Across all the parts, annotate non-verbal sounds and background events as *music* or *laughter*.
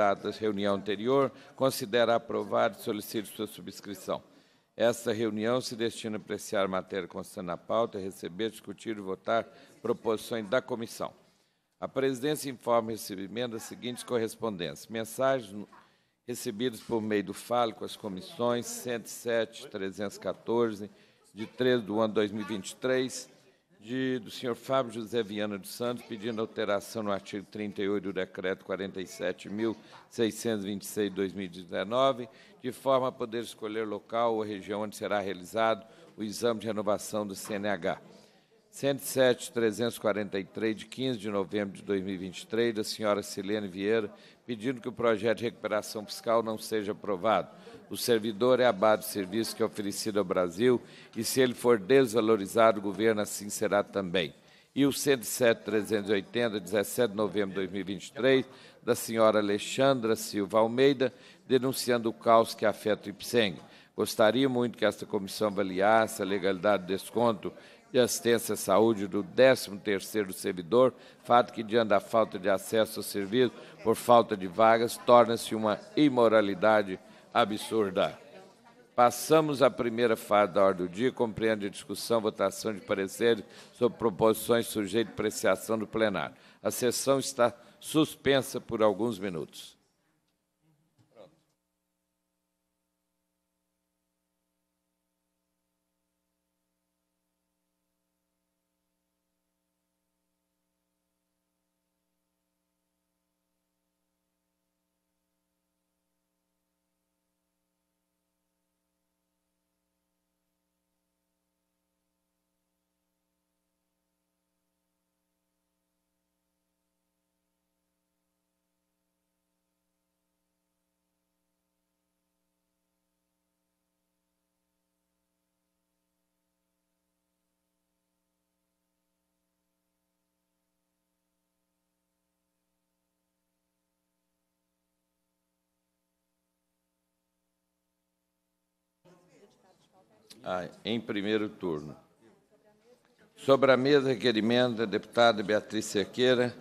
abordado na reunião anterior, considera aprovado e solicite sua subscrição. Esta reunião se destina a apreciar matéria constante na pauta, receber, discutir e votar proposições da comissão. A presidência informa o recebimento das seguintes correspondências. Mensagens recebidas por meio do FAL com as comissões 107, 314, de 13 do ano 2023, de, do senhor Fábio José Viana dos Santos, pedindo alteração no artigo 38 do Decreto 47.626 de 2019, de forma a poder escolher local ou região onde será realizado o exame de renovação do CNH. 107.343, de 15 de novembro de 2023, da senhora Silene Vieira, pedindo que o projeto de recuperação fiscal não seja aprovado o servidor é a base de serviço que é oferecido ao Brasil e, se ele for desvalorizado, o governo assim será também. E o 107.380, 17 de novembro de 2023, da senhora Alexandra Silva Almeida, denunciando o caos que afeta o Ipseng. Gostaria muito que esta comissão avaliasse a legalidade do desconto de assistência à saúde do 13º servidor, fato que, diante da falta de acesso ao serviço por falta de vagas, torna-se uma imoralidade absurda. Passamos à primeira fase da ordem do dia, compreende a discussão, votação de pareceres sobre proposições sujeitas à apreciação do plenário. A sessão está suspensa por alguns minutos. Ah, em primeiro turno. Sobre a mesa, requerimento da deputada Beatriz Cerqueira,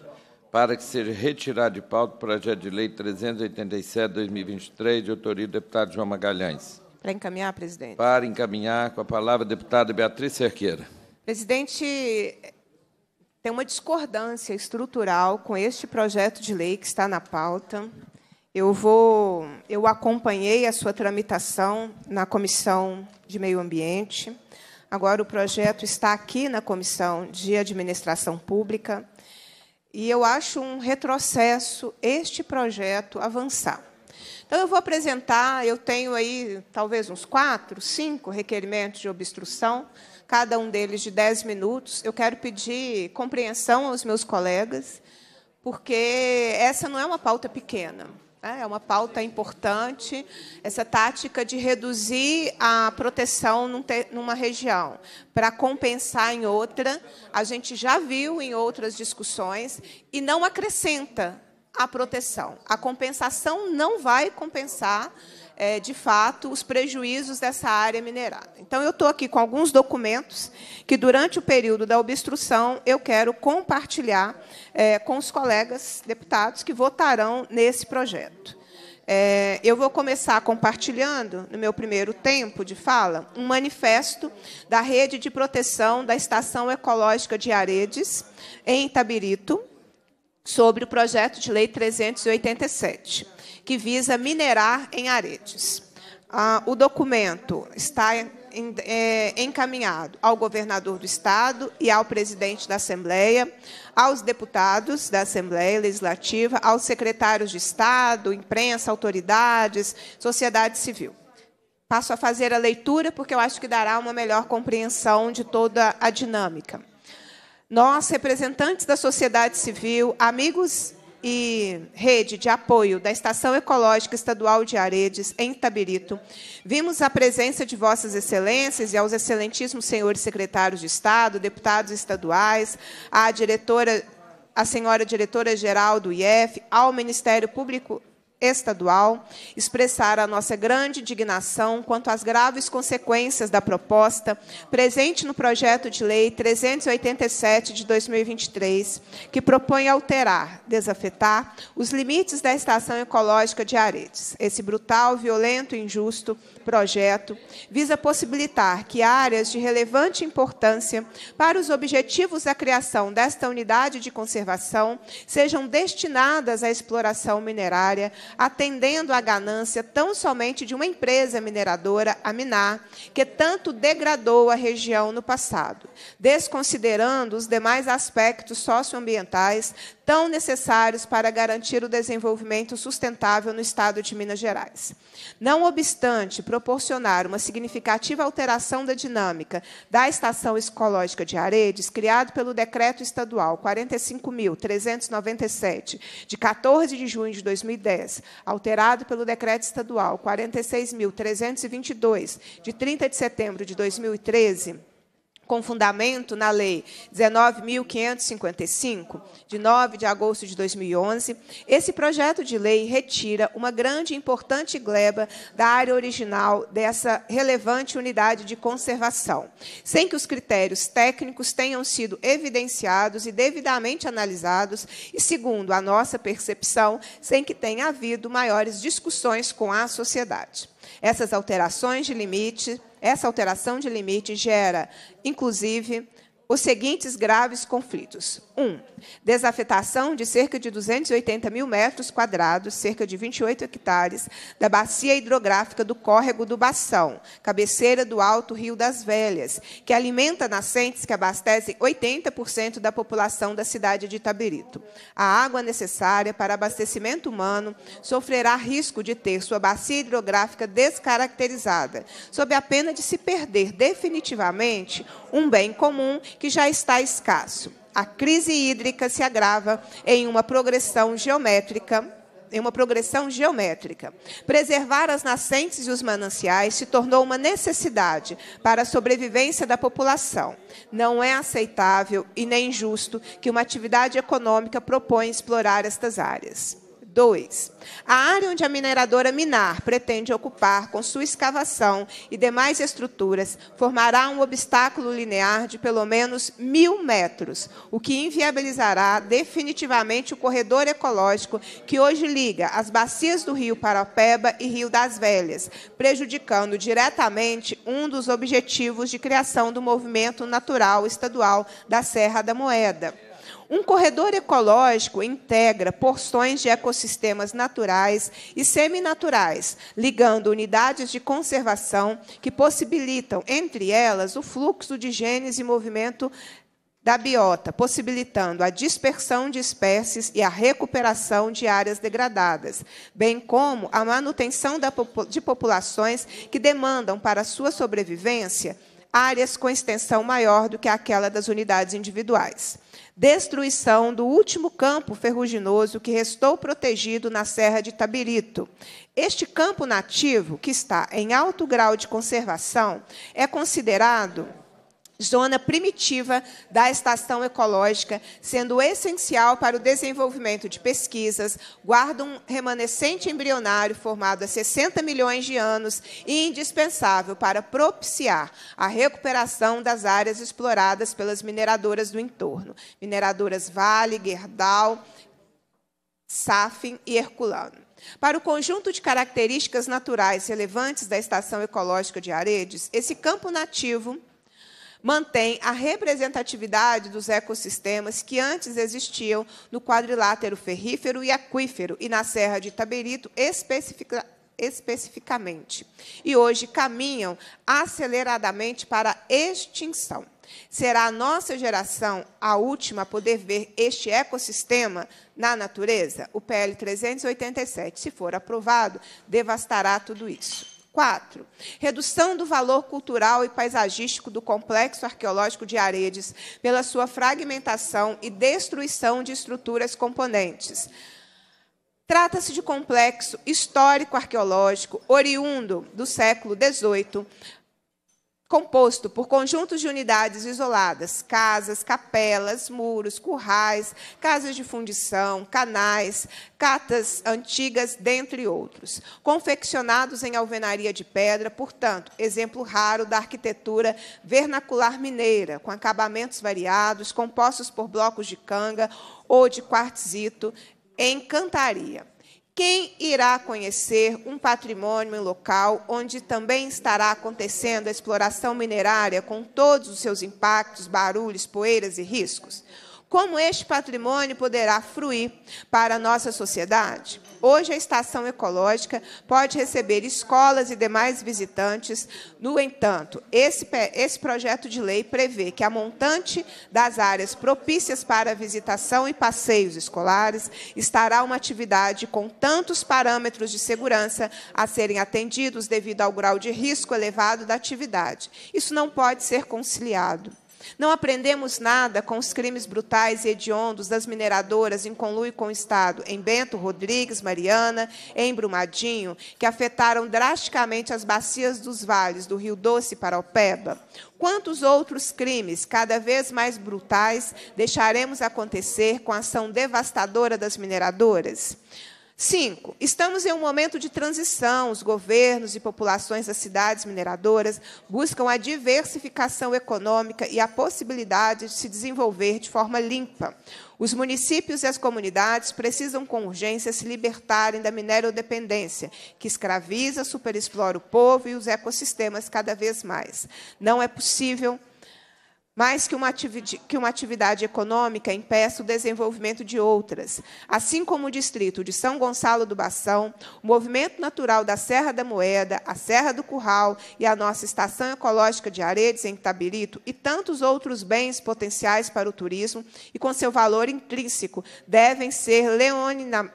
para que seja retirado de pauta o projeto de lei 387-2023, de autoria do deputado João Magalhães. Para encaminhar, presidente. Para encaminhar, com a palavra, deputada Beatriz Cerqueira. Presidente, tem uma discordância estrutural com este projeto de lei que está na pauta. Eu vou, eu acompanhei a sua tramitação na Comissão de Meio Ambiente. Agora o projeto está aqui na Comissão de Administração Pública. E eu acho um retrocesso este projeto avançar. Então, eu vou apresentar, eu tenho aí talvez uns quatro, cinco requerimentos de obstrução, cada um deles de dez minutos. Eu quero pedir compreensão aos meus colegas, porque essa não é uma pauta pequena. Né? É uma pauta importante, essa tática de reduzir a proteção numa região para compensar em outra. A gente já viu em outras discussões e não acrescenta a proteção. A compensação não vai compensar é, de fato, os prejuízos dessa área minerada. Então, eu estou aqui com alguns documentos que, durante o período da obstrução, eu quero compartilhar é, com os colegas deputados que votarão nesse projeto. É, eu vou começar compartilhando, no meu primeiro tempo de fala, um manifesto da Rede de Proteção da Estação Ecológica de Aredes, em Itabirito, sobre o projeto de lei 387 que visa minerar em Aretes. Ah, o documento está em, é, encaminhado ao governador do Estado e ao presidente da Assembleia, aos deputados da Assembleia Legislativa, aos secretários de Estado, imprensa, autoridades, sociedade civil. Passo a fazer a leitura, porque eu acho que dará uma melhor compreensão de toda a dinâmica. Nós, representantes da sociedade civil, amigos e rede de apoio da Estação Ecológica Estadual de Aredes, em Tabirito, vimos a presença de Vossas Excelências e aos excelentíssimos senhores secretários de Estado, deputados estaduais, à diretora a senhora diretora-geral do IEF, ao Ministério Público estadual, expressar a nossa grande indignação quanto às graves consequências da proposta presente no projeto de lei 387 de 2023, que propõe alterar, desafetar os limites da estação ecológica de Aretes. Esse brutal, violento e injusto projeto visa possibilitar que áreas de relevante importância para os objetivos da criação desta unidade de conservação sejam destinadas à exploração minerária atendendo à ganância tão somente de uma empresa mineradora, a Minar, que tanto degradou a região no passado, desconsiderando os demais aspectos socioambientais tão necessários para garantir o desenvolvimento sustentável no Estado de Minas Gerais. Não obstante proporcionar uma significativa alteração da dinâmica da Estação Escológica de Aredes, criado pelo Decreto Estadual 45.397, de 14 de junho de 2010, alterado pelo Decreto Estadual 46.322, de 30 de setembro de 2013, com fundamento na Lei 19.555, de 9 de agosto de 2011, esse projeto de lei retira uma grande e importante gleba da área original dessa relevante unidade de conservação, sem que os critérios técnicos tenham sido evidenciados e devidamente analisados, e, segundo a nossa percepção, sem que tenha havido maiores discussões com a sociedade. Essas alterações de limite, essa alteração de limite gera, inclusive, os seguintes graves conflitos. Um, desafetação de cerca de 280 mil metros quadrados, cerca de 28 hectares, da bacia hidrográfica do córrego do Bação, cabeceira do Alto Rio das Velhas, que alimenta nascentes que abastecem 80% da população da cidade de Taberito. A água necessária para abastecimento humano sofrerá risco de ter sua bacia hidrográfica descaracterizada, sob a pena de se perder definitivamente um bem comum que já está escasso. A crise hídrica se agrava em uma progressão geométrica em uma progressão geométrica. Preservar as nascentes e os mananciais se tornou uma necessidade para a sobrevivência da população. Não é aceitável e nem justo que uma atividade econômica propõe explorar estas áreas. 2. A área onde a mineradora minar pretende ocupar com sua escavação e demais estruturas formará um obstáculo linear de pelo menos mil metros, o que inviabilizará definitivamente o corredor ecológico que hoje liga as bacias do rio Paropeba e Rio das Velhas, prejudicando diretamente um dos objetivos de criação do movimento natural estadual da Serra da Moeda. Um corredor ecológico integra porções de ecossistemas naturais e seminaturais, ligando unidades de conservação que possibilitam, entre elas, o fluxo de genes e movimento da biota, possibilitando a dispersão de espécies e a recuperação de áreas degradadas, bem como a manutenção de populações que demandam para sua sobrevivência áreas com extensão maior do que aquela das unidades individuais. Destruição do último campo ferruginoso que restou protegido na Serra de Tabirito. Este campo nativo, que está em alto grau de conservação, é considerado zona primitiva da estação ecológica, sendo essencial para o desenvolvimento de pesquisas, guarda um remanescente embrionário formado há 60 milhões de anos e indispensável para propiciar a recuperação das áreas exploradas pelas mineradoras do entorno, mineradoras Vale, Gerdau, Safin e Herculano. Para o conjunto de características naturais relevantes da estação ecológica de Aredes, esse campo nativo mantém a representatividade dos ecossistemas que antes existiam no quadrilátero ferrífero e aquífero e na Serra de Taberito especificamente. E hoje caminham aceleradamente para a extinção. Será a nossa geração a última a poder ver este ecossistema na natureza? O PL 387, se for aprovado, devastará tudo isso. 4. Redução do valor cultural e paisagístico do complexo arqueológico de Aredes pela sua fragmentação e destruição de estruturas componentes. Trata-se de complexo histórico-arqueológico oriundo do século XVIII, composto por conjuntos de unidades isoladas, casas, capelas, muros, currais, casas de fundição, canais, catas antigas, dentre outros, confeccionados em alvenaria de pedra, portanto, exemplo raro da arquitetura vernacular mineira, com acabamentos variados, compostos por blocos de canga ou de quartzito, em cantaria. Quem irá conhecer um patrimônio em local onde também estará acontecendo a exploração minerária com todos os seus impactos, barulhos, poeiras e riscos? Como este patrimônio poderá fruir para a nossa sociedade? Hoje, a estação ecológica pode receber escolas e demais visitantes. No entanto, esse, esse projeto de lei prevê que a montante das áreas propícias para visitação e passeios escolares estará uma atividade com tantos parâmetros de segurança a serem atendidos devido ao grau de risco elevado da atividade. Isso não pode ser conciliado não aprendemos nada com os crimes brutais e hediondos das mineradoras em conluio com o Estado, em Bento Rodrigues, Mariana, em Brumadinho, que afetaram drasticamente as bacias dos vales do Rio Doce para Opeba? Quantos outros crimes, cada vez mais brutais, deixaremos acontecer com a ação devastadora das mineradoras? Cinco, estamos em um momento de transição. Os governos e populações das cidades mineradoras buscam a diversificação econômica e a possibilidade de se desenvolver de forma limpa. Os municípios e as comunidades precisam, com urgência, se libertarem da minério-dependência, que escraviza, superexplora o povo e os ecossistemas cada vez mais. Não é possível mais que uma, que uma atividade econômica impeça o desenvolvimento de outras. Assim como o distrito de São Gonçalo do Bação, o movimento natural da Serra da Moeda, a Serra do Curral e a nossa estação ecológica de Aredes, em Itabirito, e tantos outros bens potenciais para o turismo e com seu valor intrínseco, devem ser leonina,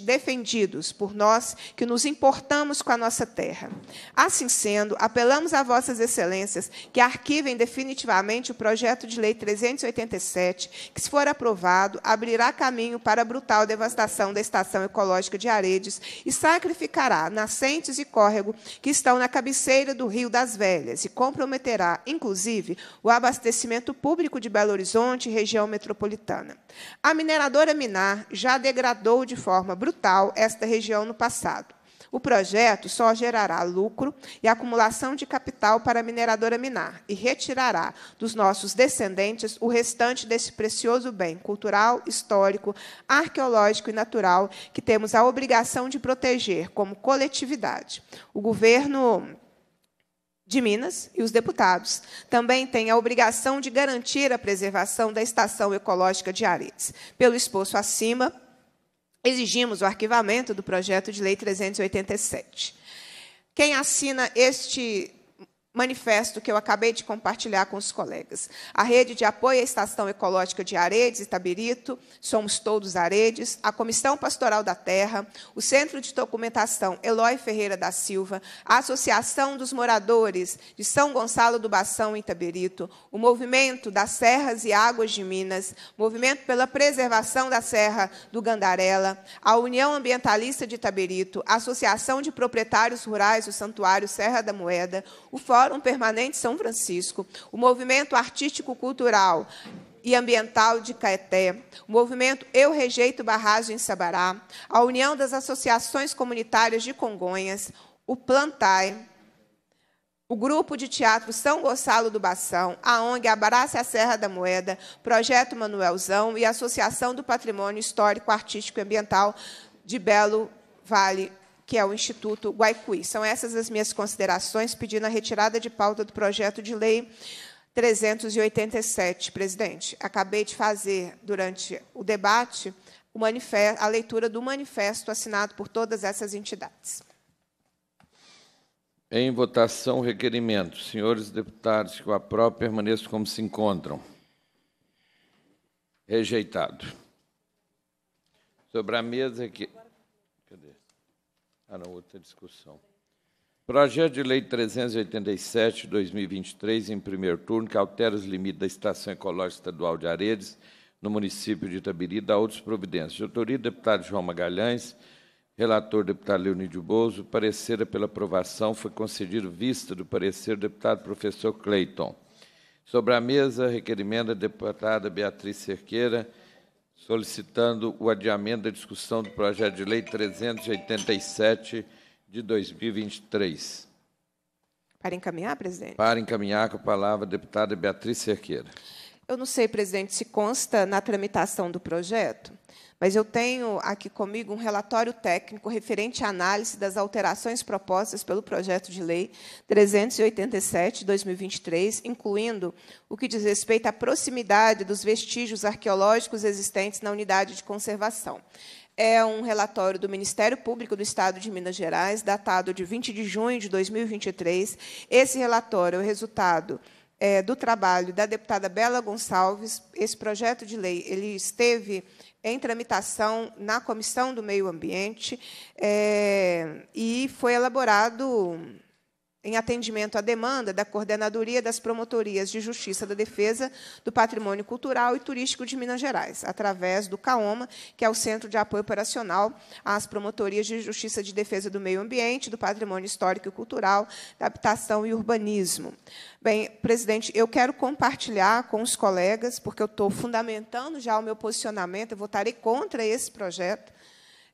defendidos por nós que nos importamos com a nossa terra. Assim sendo, apelamos a vossas excelências que arquivem definitivamente o projeto de lei 387, que se for aprovado, abrirá caminho para a brutal devastação da estação ecológica de Aredes e sacrificará nascentes e córrego que estão na cabeceira do Rio das Velhas e comprometerá, inclusive, o abastecimento público de Belo Horizonte e região metropolitana. A mineradora Minar já degradou de forma brutal esta região no passado. O projeto só gerará lucro e acumulação de capital para a mineradora minar e retirará dos nossos descendentes o restante desse precioso bem cultural, histórico, arqueológico e natural que temos a obrigação de proteger como coletividade. O governo de Minas e os deputados também têm a obrigação de garantir a preservação da estação ecológica de Aretes. Pelo exposto acima, exigimos o arquivamento do projeto de lei 387. Quem assina este manifesto que eu acabei de compartilhar com os colegas. A rede de apoio à Estação Ecológica de Aredes e Tabirito, Somos Todos Aredes, a Comissão Pastoral da Terra, o Centro de Documentação Eloy Ferreira da Silva, a Associação dos Moradores de São Gonçalo do Bação e Tabirito, o Movimento das Serras e Águas de Minas, Movimento pela Preservação da Serra do Gandarela, a União Ambientalista de Tabirito, a Associação de Proprietários Rurais do Santuário Serra da Moeda, o Fórum Fórum Permanente São Francisco, o Movimento Artístico Cultural e Ambiental de Caeté, o Movimento Eu Rejeito Barragem em Sabará, a União das Associações Comunitárias de Congonhas, o Plantai, o Grupo de Teatro São Gonçalo do Bação, a ONG Abraça a Serra da Moeda, Projeto Manuelzão e a Associação do Patrimônio Histórico, Artístico e Ambiental de Belo Vale que é o Instituto Guaicuí. São essas as minhas considerações, pedindo a retirada de pauta do projeto de lei 387, presidente. Acabei de fazer, durante o debate, o a leitura do manifesto assinado por todas essas entidades. Em votação, requerimento. Senhores deputados que o aprovam, permaneça como se encontram. Rejeitado. Sobre a mesa que. Era ah, outra discussão. Projeto de Lei 387, 2023, em primeiro turno, que altera os limites da Estação Ecológica Estadual de Aredes, no município de Itabiri, dá outras providências. De autoria deputado João Magalhães, relator deputado Leonid Bozo, parecera pela aprovação foi concedido vista do parecer deputado professor Cleiton. Sobre a mesa, requerimento da deputada Beatriz Cerqueira, solicitando o adiamento da discussão do projeto de lei 387 de 2023. Para encaminhar, presidente? Para encaminhar, com a palavra a deputada Beatriz Cerqueira. Eu não sei, presidente, se consta na tramitação do projeto, mas eu tenho aqui comigo um relatório técnico referente à análise das alterações propostas pelo projeto de lei 387 de 2023, incluindo o que diz respeito à proximidade dos vestígios arqueológicos existentes na unidade de conservação é um relatório do Ministério Público do Estado de Minas Gerais, datado de 20 de junho de 2023. Esse relatório é o resultado é, do trabalho da deputada Bela Gonçalves. Esse projeto de lei ele esteve em tramitação na Comissão do Meio Ambiente é, e foi elaborado em atendimento à demanda da Coordenadoria das Promotorias de Justiça da Defesa do Patrimônio Cultural e Turístico de Minas Gerais, através do CAOMA, que é o Centro de Apoio Operacional às Promotorias de Justiça de Defesa do Meio Ambiente, do Patrimônio Histórico e Cultural, da Habitação e Urbanismo. Bem, presidente, eu quero compartilhar com os colegas, porque eu estou fundamentando já o meu posicionamento, eu votarei contra esse projeto,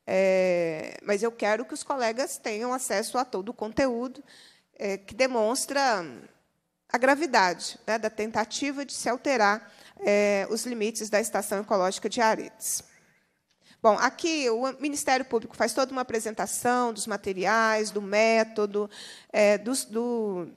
é, mas eu quero que os colegas tenham acesso a todo o conteúdo, é, que demonstra a gravidade né, da tentativa de se alterar é, os limites da Estação Ecológica de Aretes. Bom, aqui o Ministério Público faz toda uma apresentação dos materiais, do método, é, dos, do,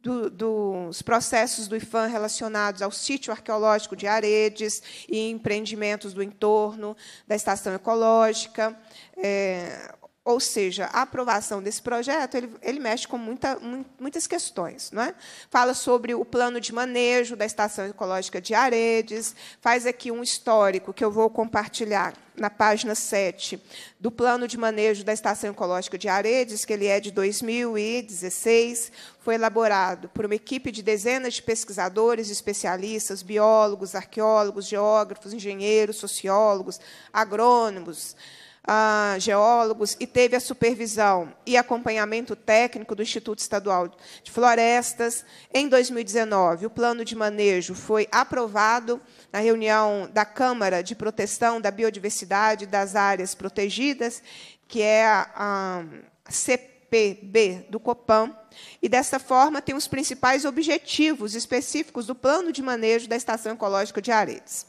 do, dos processos do IFAM relacionados ao sítio arqueológico de Aredes e empreendimentos do entorno da estação ecológica, é, ou seja, a aprovação desse projeto, ele, ele mexe com muita, muitas questões. Não é? Fala sobre o plano de manejo da Estação Ecológica de Aredes, faz aqui um histórico que eu vou compartilhar na página 7 do plano de manejo da Estação Ecológica de Aredes, que ele é de 2016, foi elaborado por uma equipe de dezenas de pesquisadores, especialistas, biólogos, arqueólogos, geógrafos, engenheiros, sociólogos, agrônomos, ah, geólogos e teve a supervisão e acompanhamento técnico do Instituto Estadual de Florestas. Em 2019, o plano de manejo foi aprovado na reunião da Câmara de Proteção da Biodiversidade das Áreas Protegidas, que é a, a CPB do Copan. E dessa forma tem os principais objetivos específicos do plano de manejo da Estação Ecológica de Aretes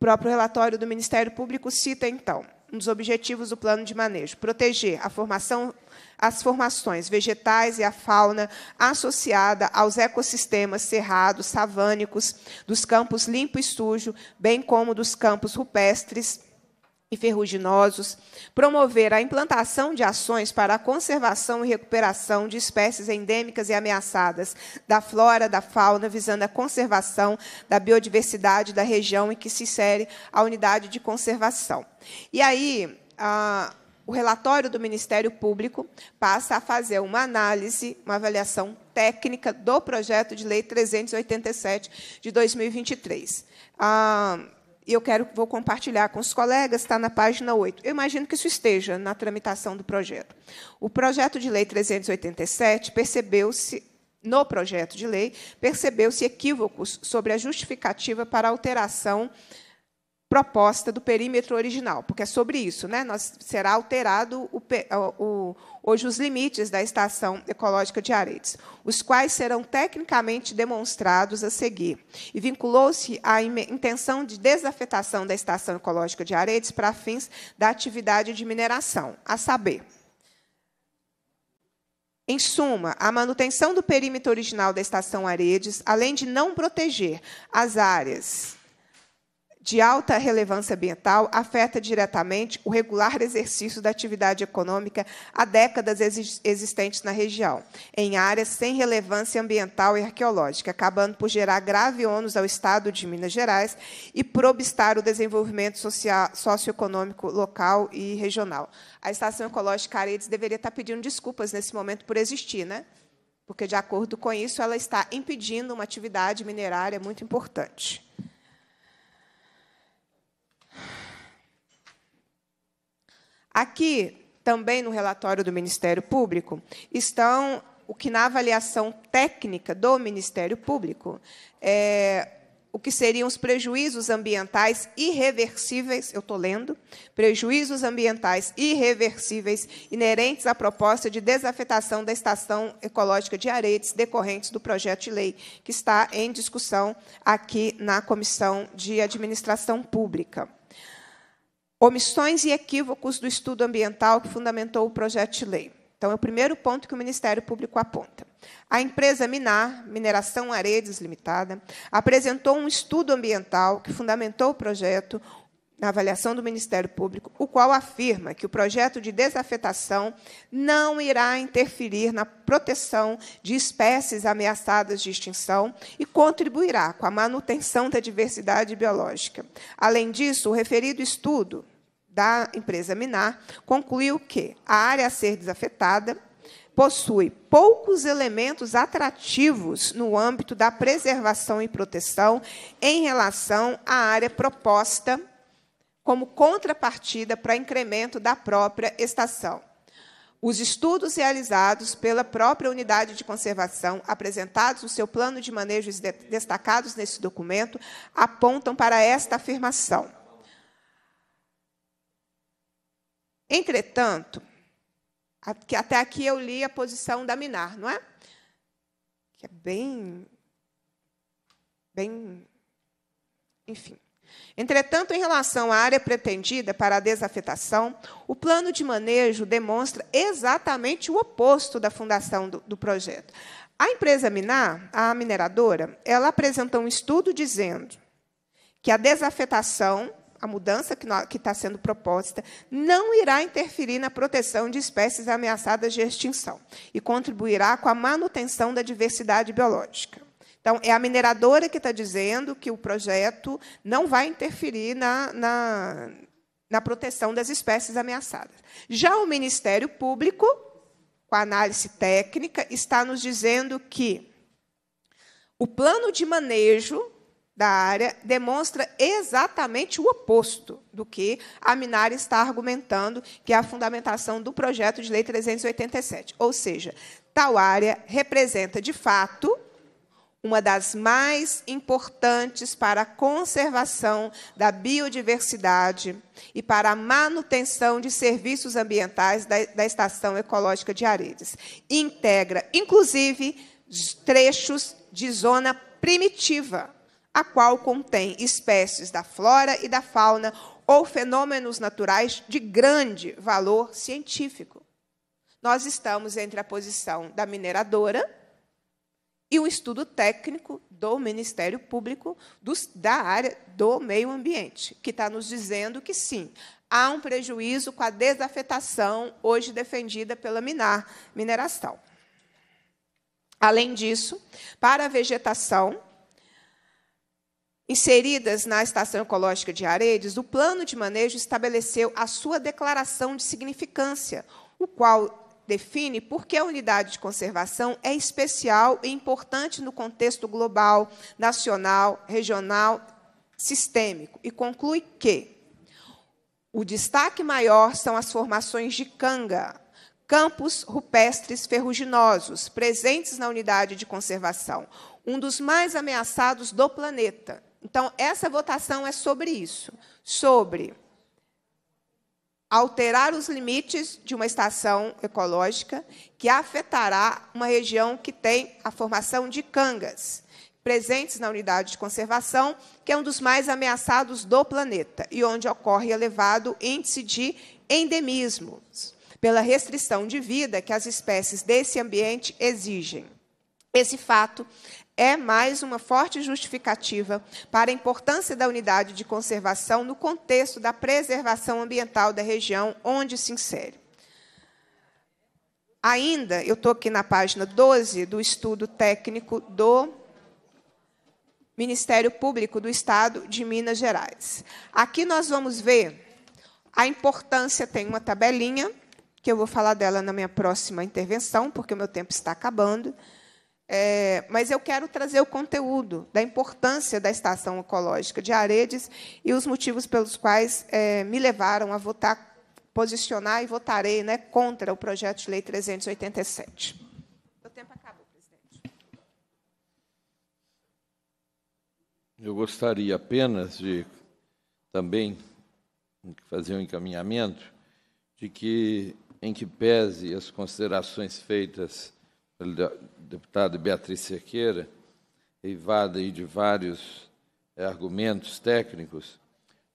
próprio relatório do Ministério Público cita, então, um dos objetivos do plano de manejo: proteger a formação, as formações vegetais e a fauna associada aos ecossistemas cerrados, savânicos, dos campos limpo e sujo, bem como dos campos rupestres e ferruginosos, promover a implantação de ações para a conservação e recuperação de espécies endêmicas e ameaçadas da flora, da fauna, visando a conservação da biodiversidade da região em que se insere a unidade de conservação. E aí, a, o relatório do Ministério Público passa a fazer uma análise, uma avaliação técnica do projeto de lei 387 de 2023. a ah, e eu quero, vou compartilhar com os colegas, está na página 8. Eu imagino que isso esteja na tramitação do projeto. O projeto de lei 387 percebeu-se, no projeto de lei, percebeu-se equívocos sobre a justificativa para alteração proposta do perímetro original, porque é sobre isso, né? Nós, será alterado o, o, hoje os limites da estação ecológica de Aretes, os quais serão tecnicamente demonstrados a seguir. E vinculou-se à intenção de desafetação da estação ecológica de Aretes para fins da atividade de mineração, a saber, em suma, a manutenção do perímetro original da estação Aredes, além de não proteger as áreas de alta relevância ambiental afeta diretamente o regular exercício da atividade econômica há décadas existentes na região, em áreas sem relevância ambiental e arqueológica, acabando por gerar grave ônus ao Estado de Minas Gerais e probistar o desenvolvimento social, socioeconômico local e regional. A Estação Ecológica Aredes deveria estar pedindo desculpas nesse momento por existir, né? porque, de acordo com isso, ela está impedindo uma atividade minerária muito importante. Aqui, também no relatório do Ministério Público, estão o que na avaliação técnica do Ministério Público é, o que seriam os prejuízos ambientais irreversíveis, eu estou lendo, prejuízos ambientais irreversíveis inerentes à proposta de desafetação da estação ecológica de Aretes decorrentes do projeto de lei que está em discussão aqui na Comissão de Administração Pública omissões e equívocos do estudo ambiental que fundamentou o projeto de lei. Então, é o primeiro ponto que o Ministério Público aponta. A empresa Minar, Mineração Aredes Limitada, apresentou um estudo ambiental que fundamentou o projeto na avaliação do Ministério Público, o qual afirma que o projeto de desafetação não irá interferir na proteção de espécies ameaçadas de extinção e contribuirá com a manutenção da diversidade biológica. Além disso, o referido estudo da empresa Minar, concluiu que a área a ser desafetada possui poucos elementos atrativos no âmbito da preservação e proteção em relação à área proposta como contrapartida para incremento da própria estação. Os estudos realizados pela própria unidade de conservação, apresentados no seu plano de manejo destacados nesse documento, apontam para esta afirmação. Entretanto, até aqui eu li a posição da Minar, não é? Que é bem. bem. enfim. Entretanto, em relação à área pretendida para a desafetação, o plano de manejo demonstra exatamente o oposto da fundação do, do projeto. A empresa Minar, a mineradora, ela apresenta um estudo dizendo que a desafetação a mudança que está sendo proposta não irá interferir na proteção de espécies ameaçadas de extinção e contribuirá com a manutenção da diversidade biológica. Então, é a mineradora que está dizendo que o projeto não vai interferir na, na, na proteção das espécies ameaçadas. Já o Ministério Público, com a análise técnica, está nos dizendo que o plano de manejo da área demonstra exatamente o oposto do que a Minara está argumentando, que é a fundamentação do projeto de lei 387. Ou seja, tal área representa, de fato, uma das mais importantes para a conservação da biodiversidade e para a manutenção de serviços ambientais da, da Estação Ecológica de Aredes. Integra, inclusive, trechos de zona primitiva a qual contém espécies da flora e da fauna ou fenômenos naturais de grande valor científico. Nós estamos entre a posição da mineradora e o estudo técnico do Ministério Público dos, da área do meio ambiente, que está nos dizendo que sim, há um prejuízo com a desafetação hoje defendida pela minar, mineração. Além disso, para a vegetação, Inseridas na Estação Ecológica de Aredes, o plano de manejo estabeleceu a sua declaração de significância, o qual define por que a unidade de conservação é especial e importante no contexto global, nacional, regional, sistêmico, e conclui que o destaque maior são as formações de canga, campos rupestres ferruginosos, presentes na unidade de conservação, um dos mais ameaçados do planeta então, essa votação é sobre isso, sobre alterar os limites de uma estação ecológica que afetará uma região que tem a formação de cangas, presentes na unidade de conservação, que é um dos mais ameaçados do planeta e onde ocorre elevado índice de endemismos, pela restrição de vida que as espécies desse ambiente exigem. Esse fato é mais uma forte justificativa para a importância da unidade de conservação no contexto da preservação ambiental da região onde se insere. Ainda, eu estou aqui na página 12 do estudo técnico do Ministério Público do Estado de Minas Gerais. Aqui nós vamos ver a importância, tem uma tabelinha, que eu vou falar dela na minha próxima intervenção, porque o meu tempo está acabando é, mas eu quero trazer o conteúdo da importância da estação ecológica de Aredes e os motivos pelos quais é, me levaram a votar, posicionar e votarei né, contra o projeto de lei 387. Eu gostaria apenas de também fazer um encaminhamento de que, em que pese as considerações feitas deputada Beatriz Cerqueira, eivada aí de vários eh, argumentos técnicos,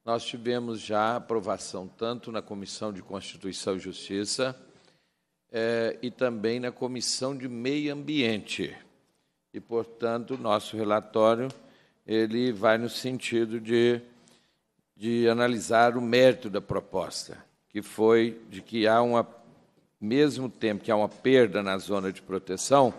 nós tivemos já aprovação tanto na Comissão de Constituição e Justiça eh, e também na Comissão de Meio Ambiente. E, portanto, nosso relatório ele vai no sentido de, de analisar o mérito da proposta, que foi de que há uma, mesmo tempo que há uma perda na zona de proteção,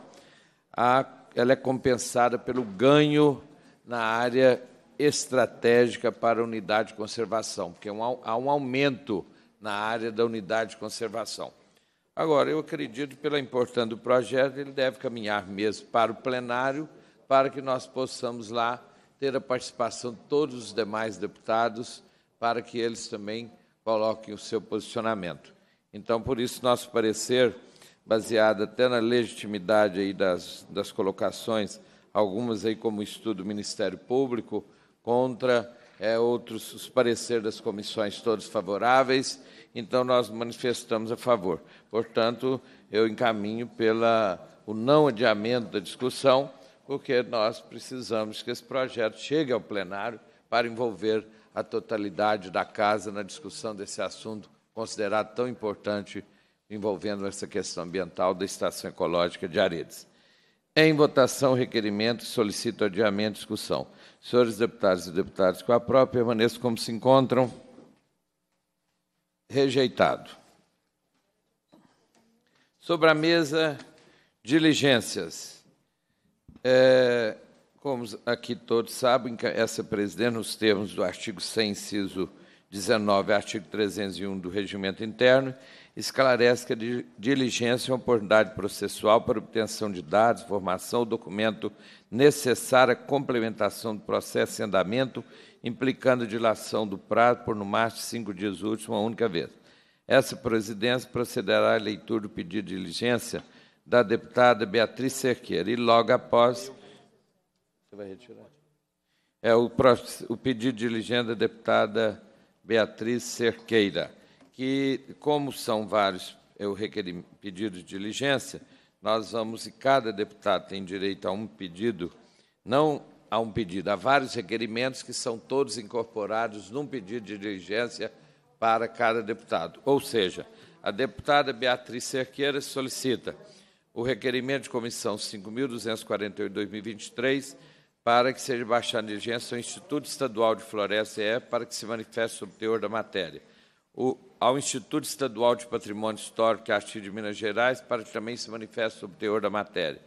a, ela é compensada pelo ganho na área estratégica para a unidade de conservação, porque é há um aumento na área da unidade de conservação. Agora, eu acredito, pela importância do projeto, ele deve caminhar mesmo para o plenário, para que nós possamos lá ter a participação de todos os demais deputados, para que eles também coloquem o seu posicionamento. Então, por isso, nosso parecer baseada até na legitimidade aí das, das colocações, algumas aí como estudo do Ministério Público, contra é, outros os parecer das comissões todos favoráveis, então nós manifestamos a favor. Portanto, eu encaminho pela o não adiamento da discussão, porque nós precisamos que esse projeto chegue ao plenário para envolver a totalidade da casa na discussão desse assunto considerado tão importante envolvendo essa questão ambiental da Estação Ecológica de Aredes. Em votação, requerimento solicito adiamento de discussão. Senhores deputados e deputadas com a própria, permaneço como se encontram. Rejeitado. Sobre a mesa, diligências. É, como aqui todos sabem, essa presidente, nos termos do artigo 100, inciso 19, artigo 301 do Regimento Interno, esclarece que a diligência é uma oportunidade processual para obtenção de dados, informação ou documento necessário à complementação do processo em andamento, implicando dilação do prazo por no máximo cinco dias úteis, uma única vez. Essa presidência procederá à leitura do pedido de diligência da deputada Beatriz Cerqueira e logo após... Você vai retirar? É o, o pedido de diligência da deputada Beatriz Cerqueira que, como são vários eu requeri pedidos de diligência, nós vamos, e cada deputado tem direito a um pedido, não a um pedido, a vários requerimentos que são todos incorporados num pedido de diligência para cada deputado. Ou seja, a deputada Beatriz Cerqueira solicita o requerimento de comissão 5.248-2023 para que seja baixada a diligência ao Instituto Estadual de Floresta e é para que se manifeste sobre o teor da matéria. O ao Instituto Estadual de Patrimônio Histórico e Arte de Minas Gerais para que também se manifeste sobre o teor da matéria.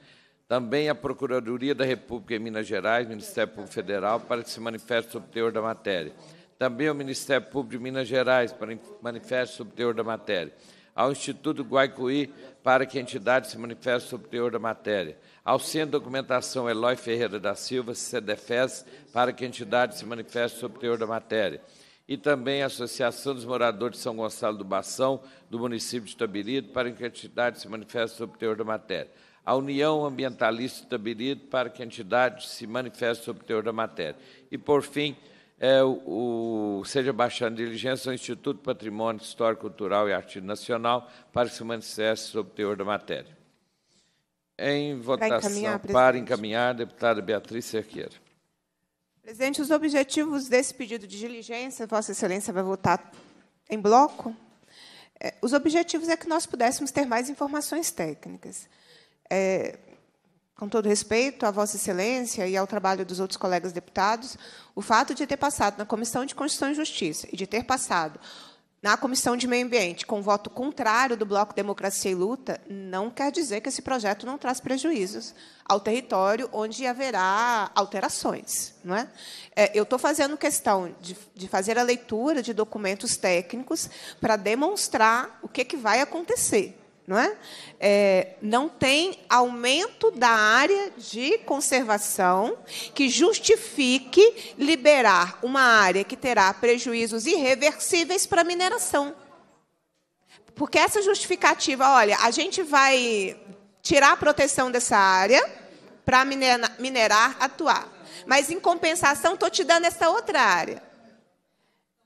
Também à Procuradoria da República em Minas Gerais, Ministério Público Federal, para que se manifeste sobre o teor da matéria. Também ao Ministério Público de Minas Gerais, para que manifeste sobre o teor da matéria. Ao Instituto Guaicuí, para que a entidade se manifeste sobre o teor da matéria. Ao Centro de Documentação Eloy Ferreira da Silva, CDFES, para que a entidade se manifeste sobre o teor da matéria e também a Associação dos Moradores de São Gonçalo do Bação, do município de Itabirito, para que a entidade se manifeste sobre o teor da matéria. A União Ambientalista de Itabirito para que a entidade se manifeste sobre o teor da matéria. E, por fim, é, o, o seja baixando diligência ao Instituto Patrimônio Histórico, Cultural e Artigo Nacional para que se manifeste sobre o teor da matéria. Em votação, para encaminhar, para encaminhar deputada Beatriz Cerqueira. Presidente, os objetivos desse pedido de diligência, Vossa Excelência vai votar em bloco? É, os objetivos é que nós pudéssemos ter mais informações técnicas. É, com todo respeito à Vossa Excelência e ao trabalho dos outros colegas deputados, o fato de ter passado na Comissão de Constituição e Justiça e de ter passado na Comissão de Meio Ambiente, com voto contrário do Bloco Democracia e Luta, não quer dizer que esse projeto não traz prejuízos ao território onde haverá alterações. Não é? é eu estou fazendo questão de, de, fazer a leitura de documentos técnicos para demonstrar o que, que vai acontecer não é? é? não tem aumento da área de conservação que justifique liberar uma área que terá prejuízos irreversíveis para a mineração. Porque essa justificativa, olha, a gente vai tirar a proteção dessa área para minerar, atuar. Mas, em compensação, estou te dando essa outra área.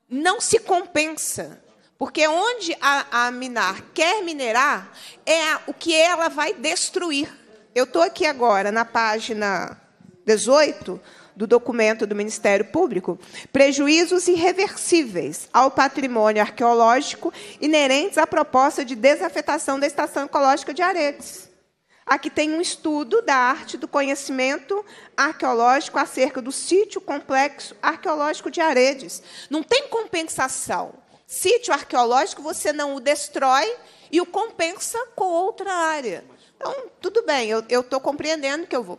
Não se compensa porque onde a, a minar quer minerar, é o que ela vai destruir. Eu estou aqui agora na página 18 do documento do Ministério Público, prejuízos irreversíveis ao patrimônio arqueológico inerentes à proposta de desafetação da estação ecológica de Aredes. Aqui tem um estudo da arte do conhecimento arqueológico acerca do sítio complexo arqueológico de Aredes. Não tem compensação sítio arqueológico, você não o destrói e o compensa com outra área. Então, tudo bem, eu estou compreendendo que eu vou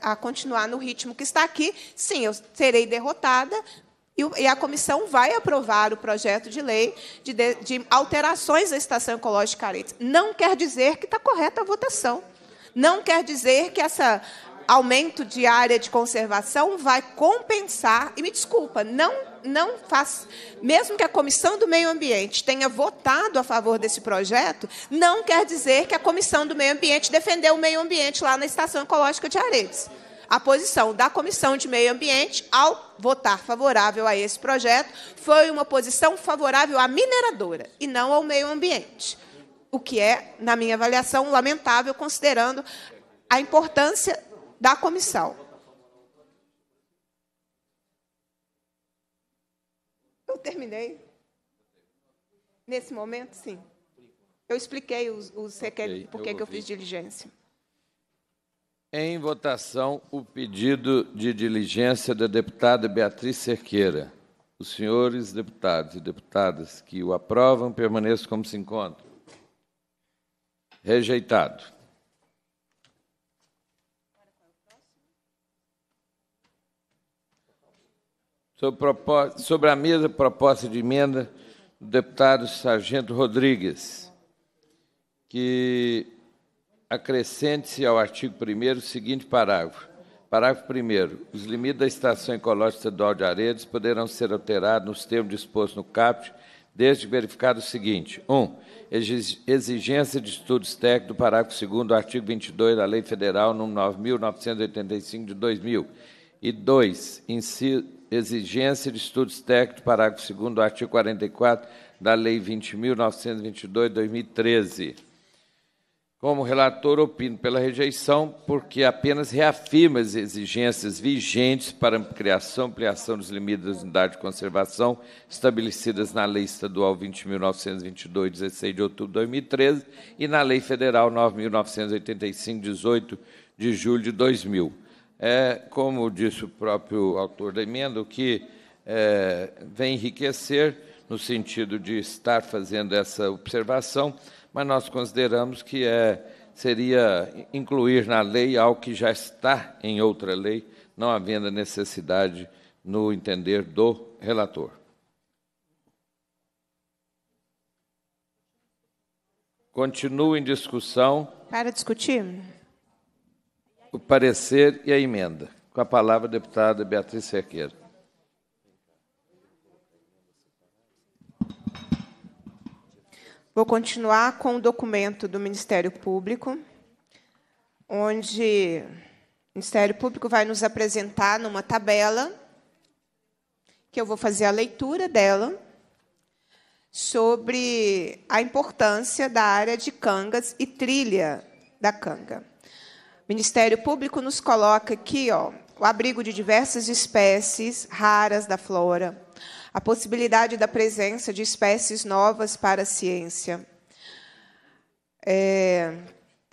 a continuar no ritmo que está aqui. Sim, eu serei derrotada, e a comissão vai aprovar o projeto de lei de, de, de alterações à estação ecológica carente. Não quer dizer que está correta a votação. Não quer dizer que essa aumento de área de conservação vai compensar. E me desculpa, não não faz, mesmo que a Comissão do Meio Ambiente tenha votado a favor desse projeto, não quer dizer que a Comissão do Meio Ambiente defendeu o meio ambiente lá na Estação Ecológica de Aredes. A posição da Comissão de Meio Ambiente, ao votar favorável a esse projeto, foi uma posição favorável à mineradora e não ao meio ambiente. O que é, na minha avaliação, lamentável, considerando a importância da comissão. Eu terminei. Nesse momento, sim. Eu expliquei os, os por que eu fiz diligência. Em votação, o pedido de diligência da deputada Beatriz Cerqueira. Os senhores deputados e deputadas que o aprovam permaneçam como se encontram. Rejeitado. Sobre a mesa, proposta de emenda do deputado Sargento Rodrigues, que acrescente-se ao artigo 1 o seguinte parágrafo. Parágrafo 1. Os limites da Estação Ecológica Estadual de Aredes poderão ser alterados nos termos dispostos no CAPT, desde verificado o seguinte: 1. Um, exigência de estudos técnicos do parágrafo 2 do artigo 22 da Lei Federal nº 9.985 de 2000. E 2. Inciso exigência de estudos técnicos, parágrafo 2 do artigo 44 da Lei 20.922, 2013. Como relator, opino pela rejeição, porque apenas reafirma as exigências vigentes para criação e ampliação dos limites das unidades de conservação estabelecidas na Lei Estadual 20.922, 16 de outubro de 2013, e na Lei Federal 9.985, 18 de julho de 2000 é, como disse o próprio autor da emenda, o que é, vem enriquecer no sentido de estar fazendo essa observação, mas nós consideramos que é, seria incluir na lei algo que já está em outra lei, não havendo necessidade no entender do relator. Continua em discussão. Para discutir o parecer e a emenda. Com a palavra, a deputada Beatriz Sequeira. Vou continuar com o documento do Ministério Público, onde o Ministério Público vai nos apresentar numa tabela, que eu vou fazer a leitura dela, sobre a importância da área de Cangas e trilha da Canga. Ministério Público nos coloca aqui ó, o abrigo de diversas espécies raras da flora, a possibilidade da presença de espécies novas para a ciência. É,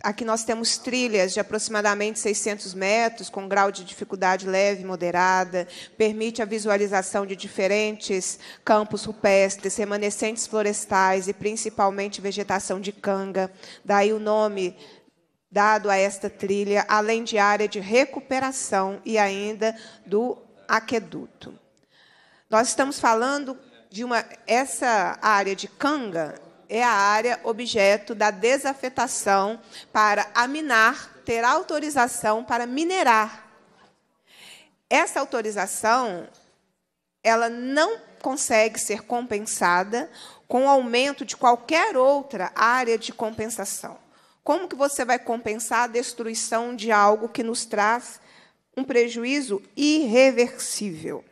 aqui nós temos trilhas de aproximadamente 600 metros, com grau de dificuldade leve e moderada, permite a visualização de diferentes campos rupestres, remanescentes florestais e principalmente vegetação de canga. Daí o nome dado a esta trilha, além de área de recuperação e ainda do aqueduto. Nós estamos falando de uma essa área de Canga é a área objeto da desafetação para aminar, ter autorização para minerar. Essa autorização ela não consegue ser compensada com o aumento de qualquer outra área de compensação. Como que você vai compensar a destruição de algo que nos traz um prejuízo irreversível?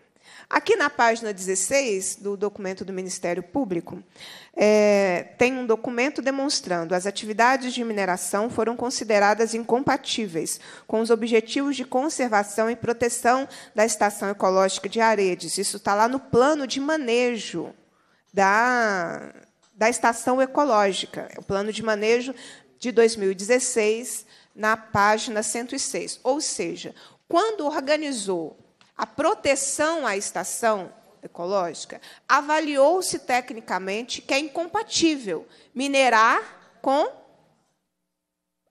Aqui na página 16 do documento do Ministério Público, é, tem um documento demonstrando as atividades de mineração foram consideradas incompatíveis com os objetivos de conservação e proteção da estação ecológica de Aredes. Isso está lá no plano de manejo da, da estação ecológica, o plano de manejo de 2016, na página 106. Ou seja, quando organizou a proteção à estação ecológica, avaliou-se tecnicamente que é incompatível minerar com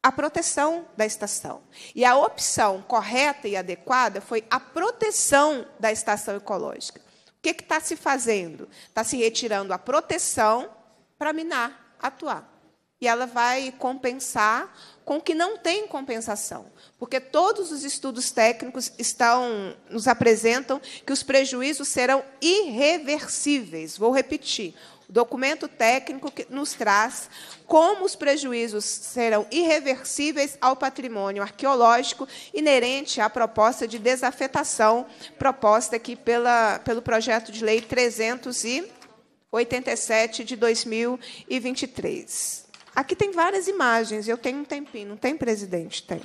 a proteção da estação. E a opção correta e adequada foi a proteção da estação ecológica. O que está se fazendo? Está se retirando a proteção para minar, atuar e ela vai compensar com o que não tem compensação, porque todos os estudos técnicos estão nos apresentam que os prejuízos serão irreversíveis. Vou repetir. O documento técnico que nos traz como os prejuízos serão irreversíveis ao patrimônio arqueológico inerente à proposta de desafetação proposta aqui pela, pelo projeto de lei 387 de 2023. Aqui tem várias imagens, eu tenho um tempinho, não tem presidente? Tem.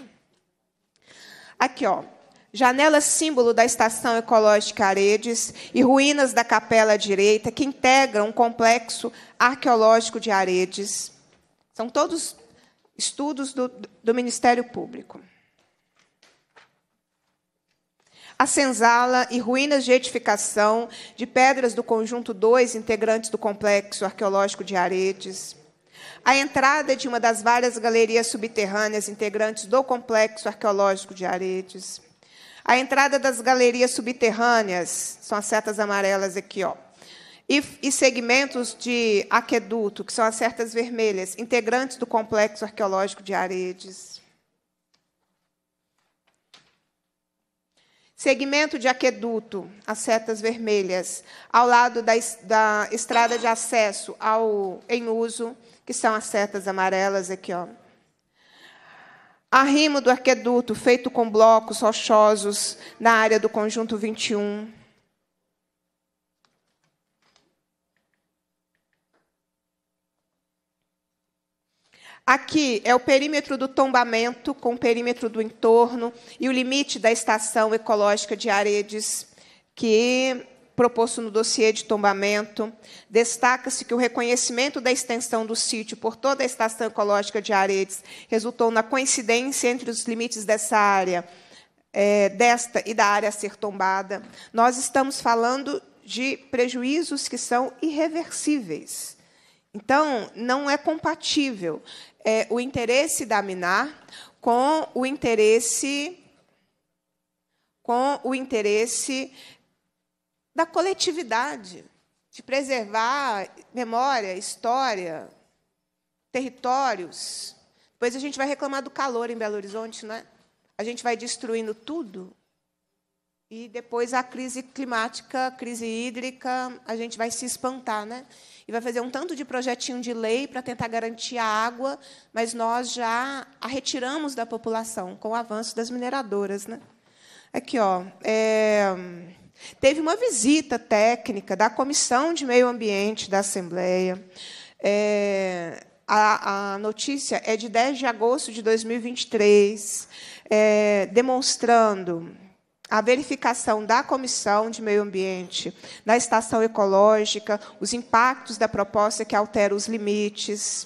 Aqui, ó. Janela símbolo da Estação Ecológica Aredes e ruínas da Capela Direita, que integram um complexo arqueológico de Aredes. São todos estudos do, do Ministério Público. A senzala e ruínas de edificação de pedras do conjunto 2, integrantes do complexo arqueológico de Aredes a entrada de uma das várias galerias subterrâneas integrantes do complexo arqueológico de Aredes. A entrada das galerias subterrâneas, são as setas amarelas aqui, ó, e, e segmentos de aqueduto, que são as setas vermelhas, integrantes do complexo arqueológico de Aredes. Segmento de aqueduto, as setas vermelhas, ao lado da, da estrada de acesso ao, em uso, que são as setas amarelas aqui, ó. Arrimo do arqueduto, feito com blocos rochosos, na área do conjunto 21. Aqui é o perímetro do tombamento com o perímetro do entorno e o limite da estação ecológica de Aredes, que proposto no dossiê de tombamento. Destaca-se que o reconhecimento da extensão do sítio por toda a estação ecológica de Aretes resultou na coincidência entre os limites dessa área, é, desta e da área a ser tombada. Nós estamos falando de prejuízos que são irreversíveis. Então, não é compatível é, o interesse da Minar com o interesse com o interesse da coletividade, de preservar memória, história, territórios. Pois a gente vai reclamar do calor em Belo Horizonte, não é? A gente vai destruindo tudo. E depois a crise climática, crise hídrica, a gente vai se espantar, né? E vai fazer um tanto de projetinho de lei para tentar garantir a água, mas nós já a retiramos da população com o avanço das mineradoras, né? Aqui, ó. É... Teve uma visita técnica da Comissão de Meio Ambiente da Assembleia. É, a, a, notícia é de 10 de agosto de 2023, é, demonstrando a verificação da Comissão de Meio Ambiente, da estação ecológica, os impactos da proposta que altera os limites.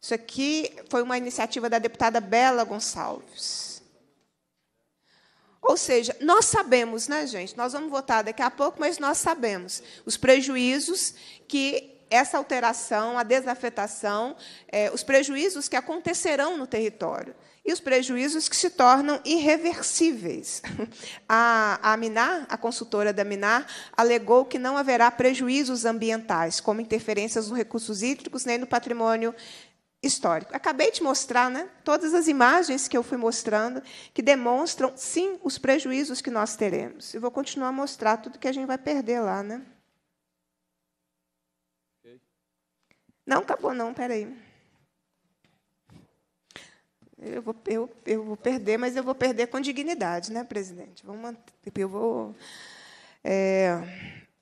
Isso aqui foi uma iniciativa da deputada Bela Gonçalves. Ou seja, nós sabemos, né, gente? Nós vamos votar daqui a pouco, mas nós sabemos os prejuízos que essa alteração, a desafetação, é, os prejuízos que acontecerão no território e os prejuízos que se tornam irreversíveis. *laughs* A, a Minar, a consultora da Minar, alegou que não haverá prejuízos ambientais, como interferências nos recursos hídricos nem no patrimônio histórico. Acabei de mostrar né, todas as imagens que eu fui mostrando, que demonstram, sim, os prejuízos que nós teremos. Eu vou continuar a mostrar tudo que a gente vai perder lá. Né? Okay. Não, acabou tá não, peraí. Eu vou, eu, eu vou perder, mas eu vou perder com dignidade, né, presidente? Vamos manter, eu vou. É,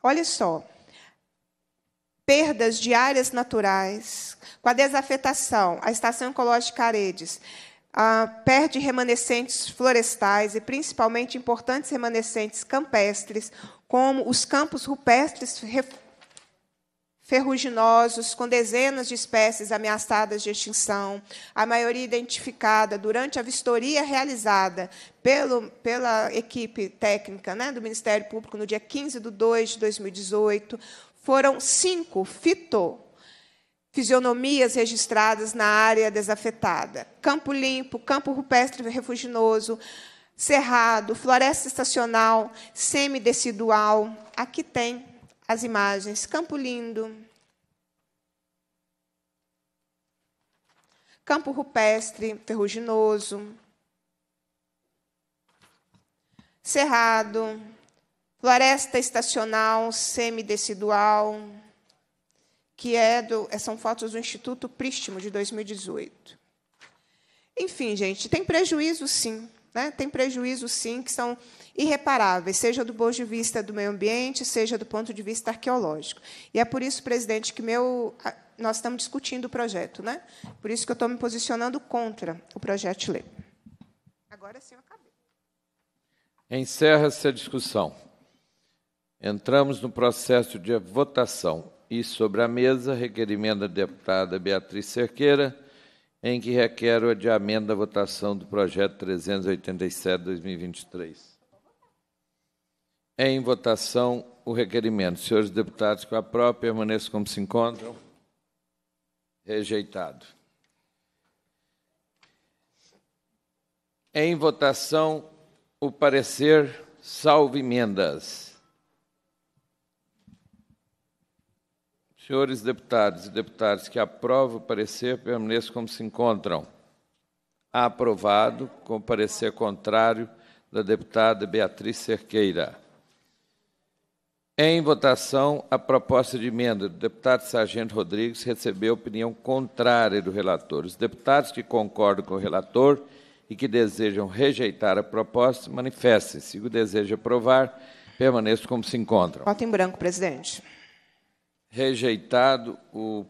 olha só perdas de áreas naturais, com a desafetação, a estação ecológica Aredes ah, perde remanescentes florestais e principalmente importantes remanescentes campestres, como os campos rupestres ferruginosos, com dezenas de espécies ameaçadas de extinção, a maioria identificada durante a vistoria realizada pelo, pela equipe técnica né, do Ministério Público no dia 15 de 2 de 2018, foram cinco fitofisionomias registradas na área desafetada: Campo Limpo, Campo Rupestre Refuginoso, Cerrado, Floresta Estacional, Semidecidual. Aqui tem as imagens: Campo Lindo. Campo Rupestre Ferruginoso, Cerrado, floresta estacional semidecidual, que é do, é, são fotos do Instituto Prístimo, de 2018. Enfim, gente, tem prejuízo, sim. Né? Tem prejuízo, sim, que são irreparáveis, seja do ponto de vista do meio ambiente, seja do ponto de vista arqueológico. E é por isso, presidente, que meu, nós estamos discutindo o projeto. Né? Por isso que eu estou me posicionando contra o projeto de lei. Agora sim, eu acabei. Encerra-se a discussão. Entramos no processo de votação e sobre a mesa requerimento da deputada Beatriz Cerqueira, em que requer o adiamento da votação do projeto 387/2023. Em votação o requerimento. Senhores deputados, com a própria permaneçam como se encontram. Rejeitado. Em votação o parecer salvo emendas. Senhores deputados e deputadas que aprovam o parecer, permaneçam como se encontram. Aprovado, com parecer contrário da deputada Beatriz Cerqueira. Em votação, a proposta de emenda do deputado Sargento Rodrigues recebeu opinião contrária do relator. Os deputados que concordam com o relator e que desejam rejeitar a proposta, manifestem-se. Se o desejo aprovar, permaneçam como se encontram. Voto em branco, presidente rejeitado o,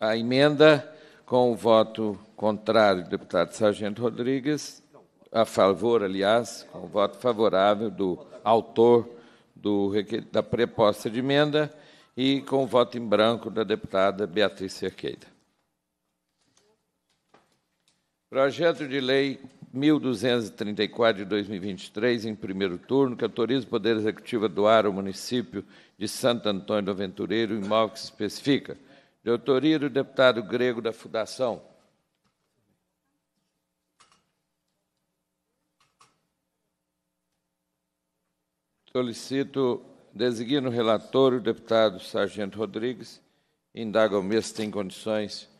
a emenda com o voto contrário do deputado Sargento Rodrigues, a favor, aliás, com o voto favorável do autor do, da proposta de emenda e com o voto em branco da deputada Beatriz Cerqueira. Projeto de Lei 1234 de 2023, em primeiro turno, que autoriza o Poder Executivo a doar ao município de Santo Antônio do Aventureiro, imóvel que se especifica, de autoria do deputado grego da Fundação. Solicito, designo o relator, o deputado Sargento Rodrigues, indaga o mesmo se tem condições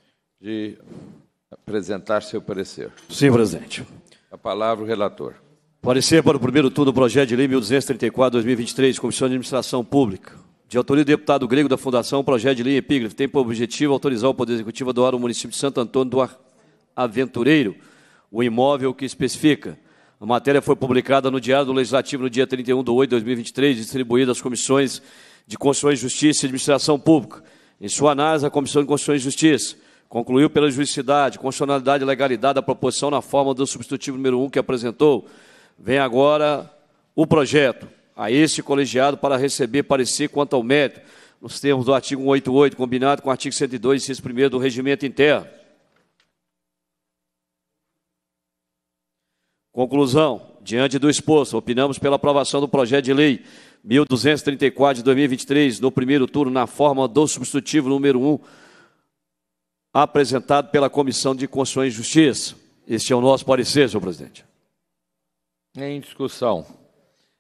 de apresentar seu parecer. Sim, presidente. A palavra o relator. Parecer para o primeiro turno do projeto de lei 1234-2023, Comissão de Administração Pública. De autoria do deputado grego da Fundação, o projeto de lei é epígrafe tem por objetivo autorizar o Poder Executivo a doar o município de Santo Antônio do Aventureiro o imóvel que especifica. A matéria foi publicada no Diário do Legislativo no dia 31 de 8 de 2023, distribuída às comissões de Constituição e Justiça e Administração Pública. Em sua análise, a Comissão de Constituição e Justiça concluiu pela juridicidade, constitucionalidade e legalidade da proposição na forma do substitutivo número 1 que apresentou, Vem agora o projeto a este colegiado para receber parecer quanto ao mérito, nos termos do artigo 188, combinado com o artigo 102, inciso 1 do Regimento Interno. Conclusão. Diante do exposto, opinamos pela aprovação do projeto de lei 1234 de 2023, no primeiro turno, na forma do substitutivo número 1, apresentado pela Comissão de Constituição e Justiça. Este é o nosso parecer, senhor presidente. Em discussão.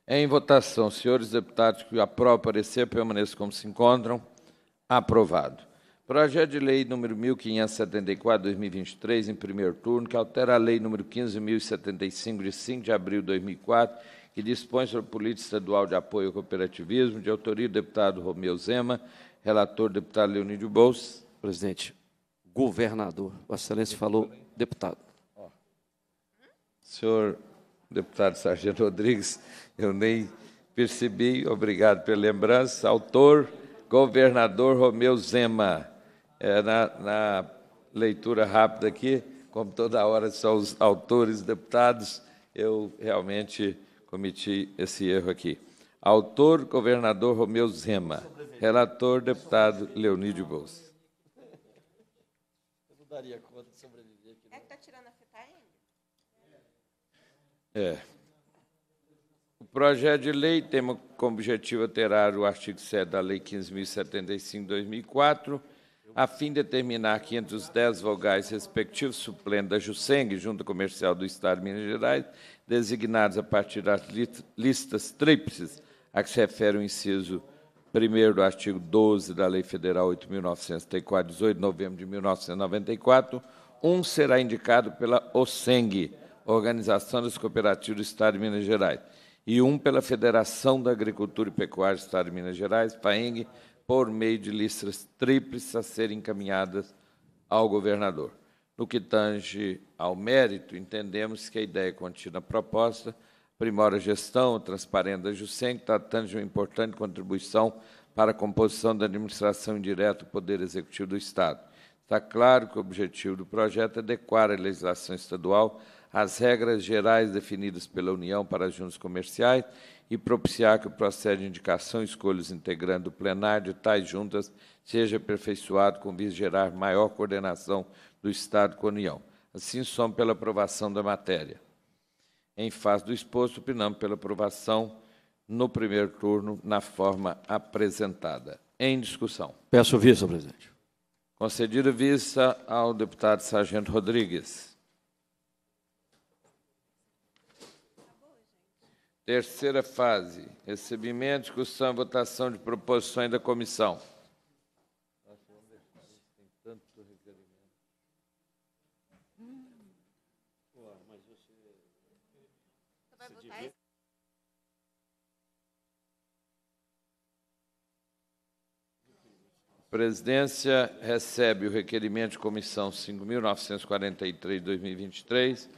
Em votação, senhores deputados que aprovam o parecer, permaneçam como se encontram. Aprovado. Projeto de Lei número 1574/2023 em primeiro turno, que altera a Lei número 15075 de 5 de abril de 2004, que dispõe sobre a política estadual de apoio ao cooperativismo, de autoria do deputado Romeu Zema, relator deputado Leonídio Bolsa. Presidente, governador. Vossa Excelência falou deputado. Senhor deputado Sargento Rodrigues, eu nem percebi, obrigado pela lembrança, autor, governador Romeu Zema. É, na, na leitura rápida aqui, como toda hora são os autores, deputados, eu realmente cometi esse erro aqui. Autor, governador Romeu Zema. Relator, deputado Leonídio Bolsa. Eu não daria É. O projeto de lei tem como objetivo alterar o artigo 7 da Lei 15.075-2004, a fim de determinar que entre os dez vogais respectivos suplentes da JUSENG, Junta Comercial do Estado de Minas Gerais, designados a partir das listas tríplices a que se refere o inciso 1 do artigo 12 da Lei Federal 8.934, 18 de novembro de 1994, um será indicado pela OSENG, Organização das Cooperativas do Estado de Minas Gerais, e um pela Federação da Agricultura e Pecuária do Estado de Minas Gerais, FAENG, por meio de listas tríplices a serem encaminhadas ao governador. No que tange ao mérito, entendemos que a ideia contida na proposta primora a gestão transparente da que tratando de uma importante contribuição para a composição da administração indireta do Poder Executivo do Estado. Está claro que o objetivo do projeto é adequar a legislação estadual as regras gerais definidas pela União para as juntas comerciais e propiciar que o processo de indicação e escolhas integrando o plenário de tais juntas seja aperfeiçoado com vista a gerar maior coordenação do Estado com a União. Assim, somo pela aprovação da matéria. Em face do exposto, opinamos pela aprovação no primeiro turno na forma apresentada. Em discussão. Peço vista, presidente. Concedido vista ao deputado Sargento Rodrigues. Terceira fase, recebimento, discussão e votação de proposições da comissão. Presidência recebe o requerimento de comissão 5.943-2023,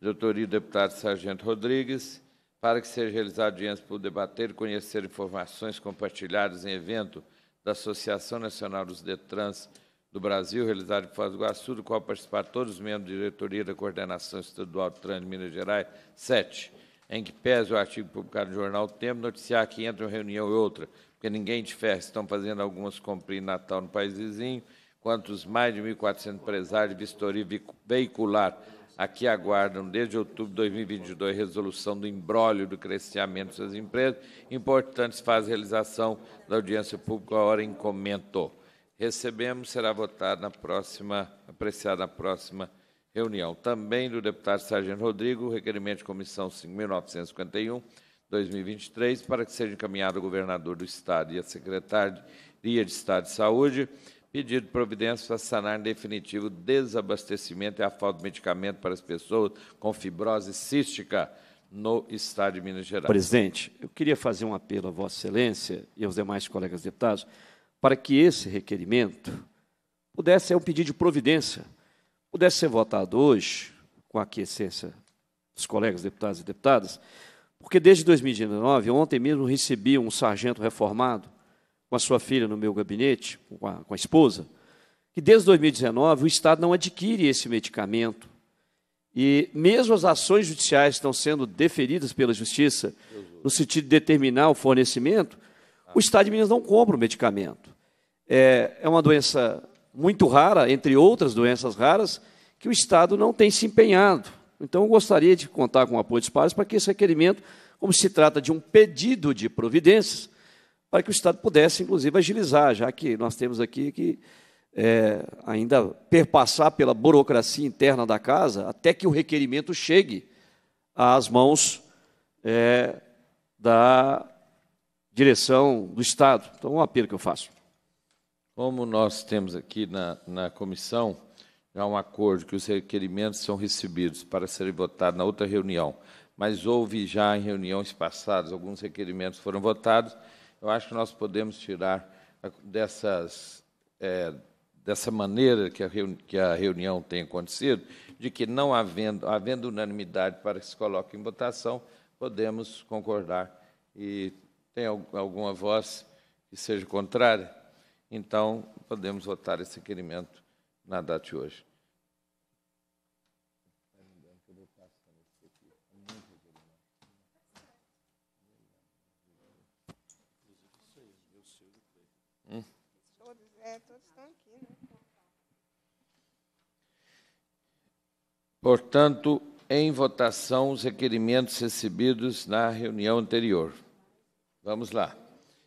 de autoria do deputado Sargento Rodrigues, para que seja realizado diante por debater e conhecer informações compartilhadas em evento da Associação Nacional dos Detrans do Brasil, realizado em Foz do Iguaçu, do qual participaram todos os membros da diretoria da Coordenação Estadual do Trânsito de Minas Gerais, 7, em que pese o artigo publicado no jornal Tempo, noticiar que entre uma reunião e outra, porque ninguém difere, estão fazendo algumas cumprir Natal no país vizinho, quanto mais de 1.400 empresários de vistoria veicular aqui aguardam desde outubro de 2022 resolução do embrólio do crescimento das empresas. Importante se faz a realização da audiência pública hora em comento. Recebemos, será votado na próxima, apreciado na próxima reunião. Também do deputado Sargento Rodrigo, requerimento de comissão 5.951, 2023, para que seja encaminhado ao governador do Estado e à Secretaria de Estado de Saúde pedido de providência para sanar em definitivo o desabastecimento e a falta de medicamento para as pessoas com fibrose cística no Estado de Minas Gerais. Presidente, eu queria fazer um apelo a Vossa Excelência e aos demais colegas deputados para que esse requerimento pudesse ser um pedido de providência, pudesse ser votado hoje, com a aquiescência dos colegas deputados e deputadas, porque desde 2019, ontem mesmo recebi um sargento reformado com a sua filha no meu gabinete, com a, com a esposa, que desde 2019 o Estado não adquire esse medicamento. E mesmo as ações judiciais estão sendo deferidas pela Justiça, no sentido de determinar o fornecimento, o Estado de Minas não compra o medicamento. É, é uma doença muito rara, entre outras doenças raras, que o Estado não tem se empenhado. Então, eu gostaria de contar com o apoio dos pares para que esse requerimento, como se trata de um pedido de providências, para que o Estado pudesse, inclusive, agilizar, já que nós temos aqui que é, ainda perpassar pela burocracia interna da casa até que o requerimento chegue às mãos é, da direção do Estado. Então, é um apelo que eu faço. Como nós temos aqui na, na comissão já um acordo que os requerimentos são recebidos para serem votados na outra reunião, mas houve já em reuniões passadas, alguns requerimentos foram votados, eu acho que nós podemos tirar dessas, é, dessa maneira que a, reuni que a reunião tem acontecido, de que não havendo, havendo unanimidade para que se coloque em votação, podemos concordar. E tem alguma voz que seja contrária? Então, podemos votar esse requerimento na data de hoje. Portanto, em votação os requerimentos recebidos na reunião anterior. Vamos lá.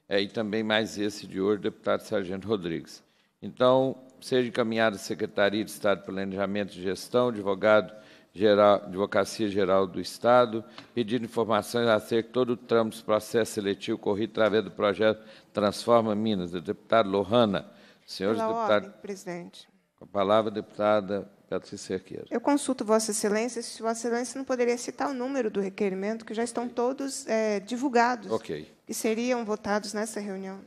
É, e também mais esse de hoje, deputado Sargento Rodrigues. Então, seja encaminhado à Secretaria de Estado de Planejamento e Gestão, advogado geral, Advocacia Geral do Estado, pedindo informações acerca de todo o trâmite do processo seletivo corrido através do projeto Transforma Minas, do deputado Lohana. Senhores deputados. Presidente. Com a palavra, deputada Cerqueira. Eu consulto Vossa Excelência se Vossa Excelência não poderia citar o número do requerimento, que já estão todos é, divulgados. Ok. E seriam votados nessa reunião.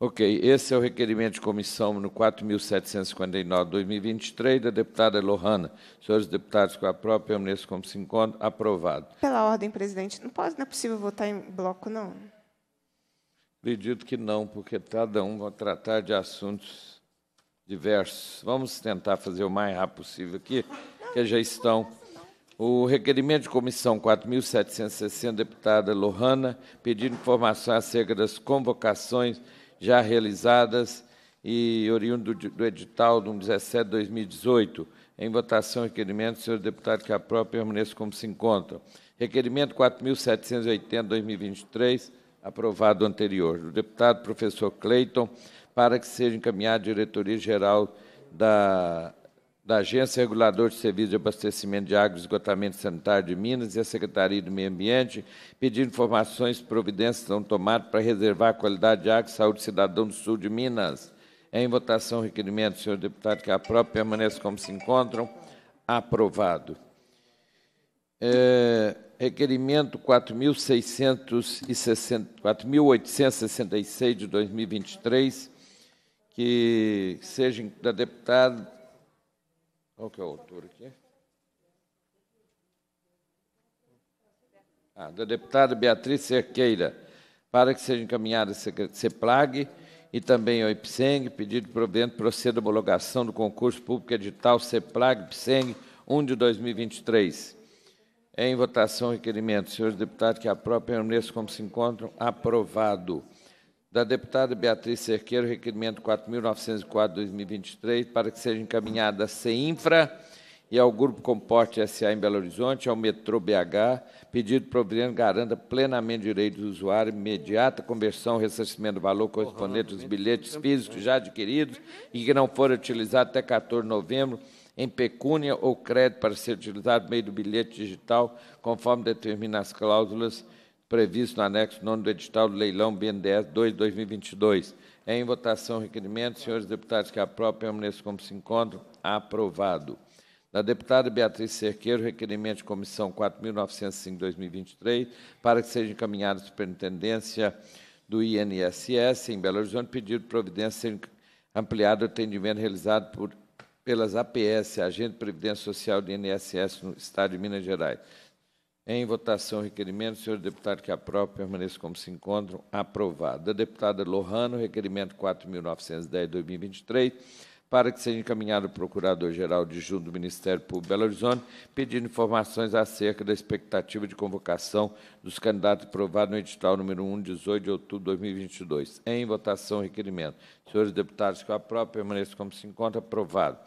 Ok. Esse é o requerimento de comissão no 4.749-2023 da deputada Lohana. Senhores deputados, com a própria Unesco como se encontra, aprovado. Pela ordem, presidente, não, pode, não é possível votar em bloco, não? Acredito que não, porque cada um vai tratar de assuntos diversos Vamos tentar fazer o mais rápido possível aqui, que já estão. O requerimento de comissão 4.760, deputada Lohana, pedindo informação acerca das convocações já realizadas e oriundo do, edital do 17 de 2018. Em votação, requerimento, senhor deputado que aprova, permaneça como se encontra. Requerimento 4.780, 2023, aprovado anterior. Do deputado professor Cleiton, para que seja encaminhado à Diretoria-Geral da, da Agência Reguladora de Serviços de Abastecimento de Água e Esgotamento Sanitário de Minas e à Secretaria do Meio Ambiente, pedindo informações e providências são tomadas para reservar a qualidade de água e saúde do cidadão do sul de Minas. É em votação, requerimento, senhor deputado, que a própria permaneça como se encontram. Aprovado. É, requerimento 4.866 de 2023, que seja da deputada. Qual que é o autor aqui? Ah, da deputada Beatriz Cerqueira, para que seja encaminhada a CEPLAG e também ao IPSENG, pedido de proceda a homologação do concurso público edital CEPLAG-IPSENG 1 de 2023. Em votação, requerimento. Senhores deputados, que a própria permaneçam como se encontram. Aprovado da deputada Beatriz Cerqueiro, requerimento 4.904-2023, para que seja encaminhada à CEINFRA e ao Grupo Comporte SA em Belo Horizonte, ao Metrô BH, pedido providente garanta plenamente direito do usuário, imediata conversão, ressarcimento do valor correspondente aos bilhetes físicos já adquiridos e que não foram utilizados até 14 de novembro, em pecúnia ou crédito para ser utilizado no meio do bilhete digital, conforme determina as cláusulas previsto no anexo 9 do edital do leilão BNDES 2-2022. Em votação, requerimento. Senhores deputados que aprovem, permaneçam como se encontram. Aprovado. Da deputada Beatriz Cerqueiro, requerimento de comissão 4.905-2023, para que seja encaminhado à superintendência do INSS em Belo Horizonte, pedido de providência ampliado o atendimento realizado por, pelas APS, Agente de Previdência Social do INSS, no Estado de Minas Gerais. Em votação, requerimento, senhor deputado que aprova, permaneça como se encontram. Aprovado. Da deputada Lohano, requerimento 4.910-2023, para que seja encaminhado ao Procurador-Geral de Junto do Ministério Público Belo Horizonte, pedindo informações acerca da expectativa de convocação dos candidatos aprovados no edital número 1, 18 de outubro de 2022. Em votação, requerimento. Senhores deputados que aprova, permaneça como se encontra. Aprovado.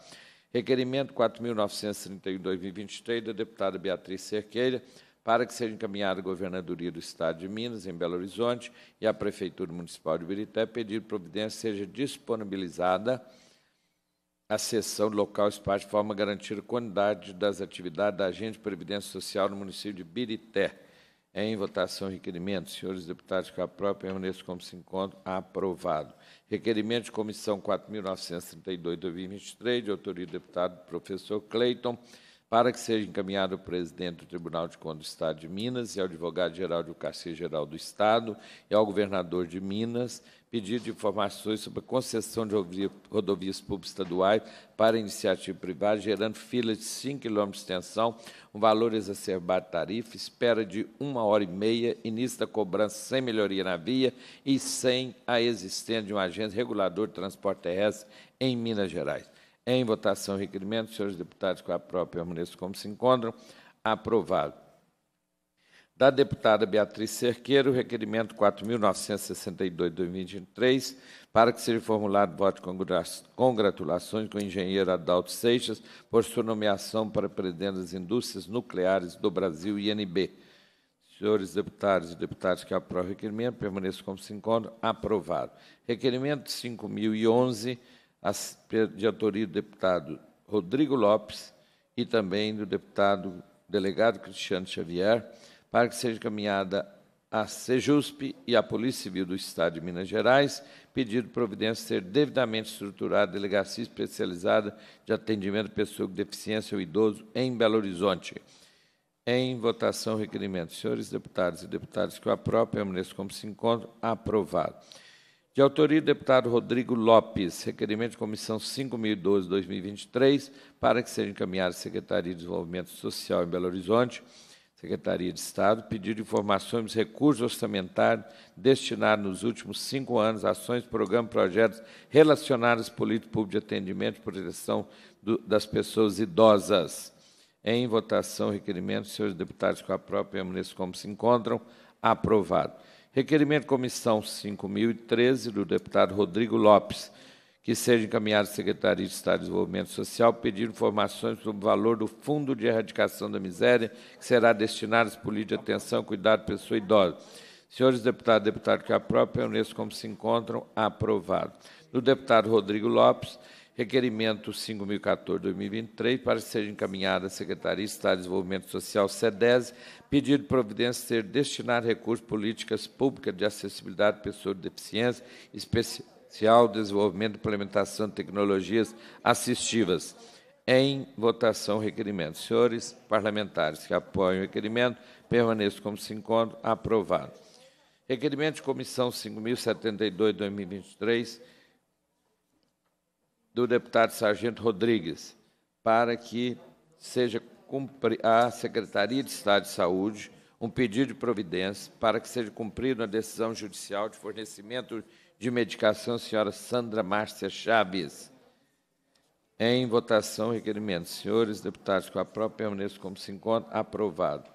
Requerimento 4.932-2023, da deputada Beatriz Cerqueira, para que seja encaminhada à Governadoria do Estado de Minas, em Belo Horizonte, e à Prefeitura Municipal de Birité, pedido providência seja disponibilizada a sessão do local espaço de forma a garantir a quantidade das atividades da Agente de Previdência Social no município de Birité. É em votação, requerimento. Senhores deputados que própria permaneça como se encontra Aprovado. Requerimento de comissão 4.932, 2023, de autoria do deputado professor Cleiton, para que seja encaminhado ao presidente do Tribunal de Contas do Estado de Minas e ao advogado-geral do Conselho-Geral do Estado e ao governador de Minas pedido de informações sobre a concessão de rodovias públicas estaduais para iniciativa privada, gerando filas de 5 km de extensão, um valor exacerbado de tarifa, espera de uma hora e meia, início da cobrança sem melhoria na via e sem a existência de um agente regulador de transporte terrestre em Minas Gerais. Em votação, requerimento, senhores deputados, com a própria permaneçam como se encontram. Aprovado. Da deputada Beatriz Cerqueiro, requerimento 4.962-2023, para que seja formulado voto de congratulações com o engenheiro Adalto Seixas por sua nomeação para presidente das indústrias nucleares do Brasil, INB. Senhores deputados e deputadas que aprovam o requerimento, permaneçam como se encontram. Aprovado. Requerimento 5011 de autoria do deputado Rodrigo Lopes e também do deputado delegado Cristiano Xavier, para que seja encaminhada à Sejusp e à Polícia Civil do Estado de Minas Gerais, pedido de providência ser devidamente estruturada a Delegacia Especializada de Atendimento à Pessoa com Deficiência ou Idoso em Belo Horizonte. Em votação, requerimento. Senhores deputados e deputadas que a própria permaneçam como se encontram. Aprovado. De autoria do deputado Rodrigo Lopes, requerimento de comissão 5012-2023, para que seja encaminhado à Secretaria de Desenvolvimento Social em Belo Horizonte, Secretaria de Estado, pedido informações dos recursos orçamentários destinados nos últimos cinco anos a ações, programas, projetos relacionados à política pública de atendimento e proteção do, das pessoas idosas. Em votação, requerimento, senhores deputados com a própria e a como se encontram, aprovado. Requerimento Comissão 5.013, do deputado Rodrigo Lopes, que seja encaminhado à Secretaria de Estado de Desenvolvimento Social pedindo informações sobre o valor do Fundo de Erradicação da Miséria, que será destinado às políticas de atenção, cuidado, pessoa idosa. Senhores deputados e deputados que aprovam, eu como se encontram, aprovado. Do deputado Rodrigo Lopes, Requerimento 5.014-2023, para que seja encaminhada à Secretaria de Estado de Desenvolvimento Social, SEDES, pedido de providência ser destinar recursos políticas públicas de acessibilidade de pessoas com deficiência, especial desenvolvimento e implementação de tecnologias assistivas. Em votação, requerimento. Senhores parlamentares que apoiam o requerimento, permaneçam como se encontram. Aprovado. Requerimento de comissão 5.072-2023, do deputado Sargento Rodrigues para que seja a Secretaria de Estado de Saúde um pedido de providência para que seja cumprida a decisão judicial de fornecimento de medicação senhora Sandra Márcia Chaves. Em votação, requerimento. Senhores deputados, com a própria permaneço como se encontra, aprovado.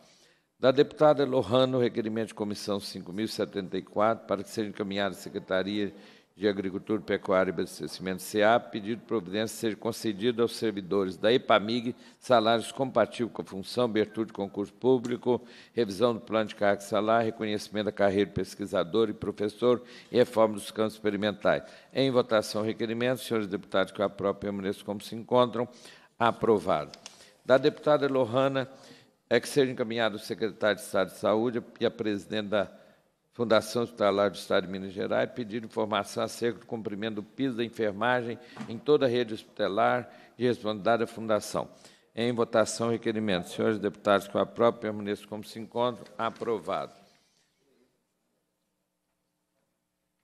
Da deputada Lohano, requerimento de comissão 5.074, para que seja encaminhado à Secretaria de de Agricultura, Pecuária e Abastecimento, CA, pedido de providência seja concedido aos servidores da EPAMIG salários compatíveis com a função, abertura de concurso público, revisão do plano de carga salar, reconhecimento da carreira de pesquisador e professor e reforma dos campos experimentais. Em votação, requerimento, senhores deputados que eu aprovo permaneçam como se encontram. Aprovado. Da deputada Lohana, é que seja encaminhado o secretário de Estado de Saúde e a presidente da Fundação Hospitalar do Estado de Minas Gerais pediram informação acerca do cumprimento do piso da enfermagem em toda a rede hospitalar e responsabilidade da Fundação. Em votação, requerimento. Senhores deputados, com a própria permaneçam como se encontra, Aprovado.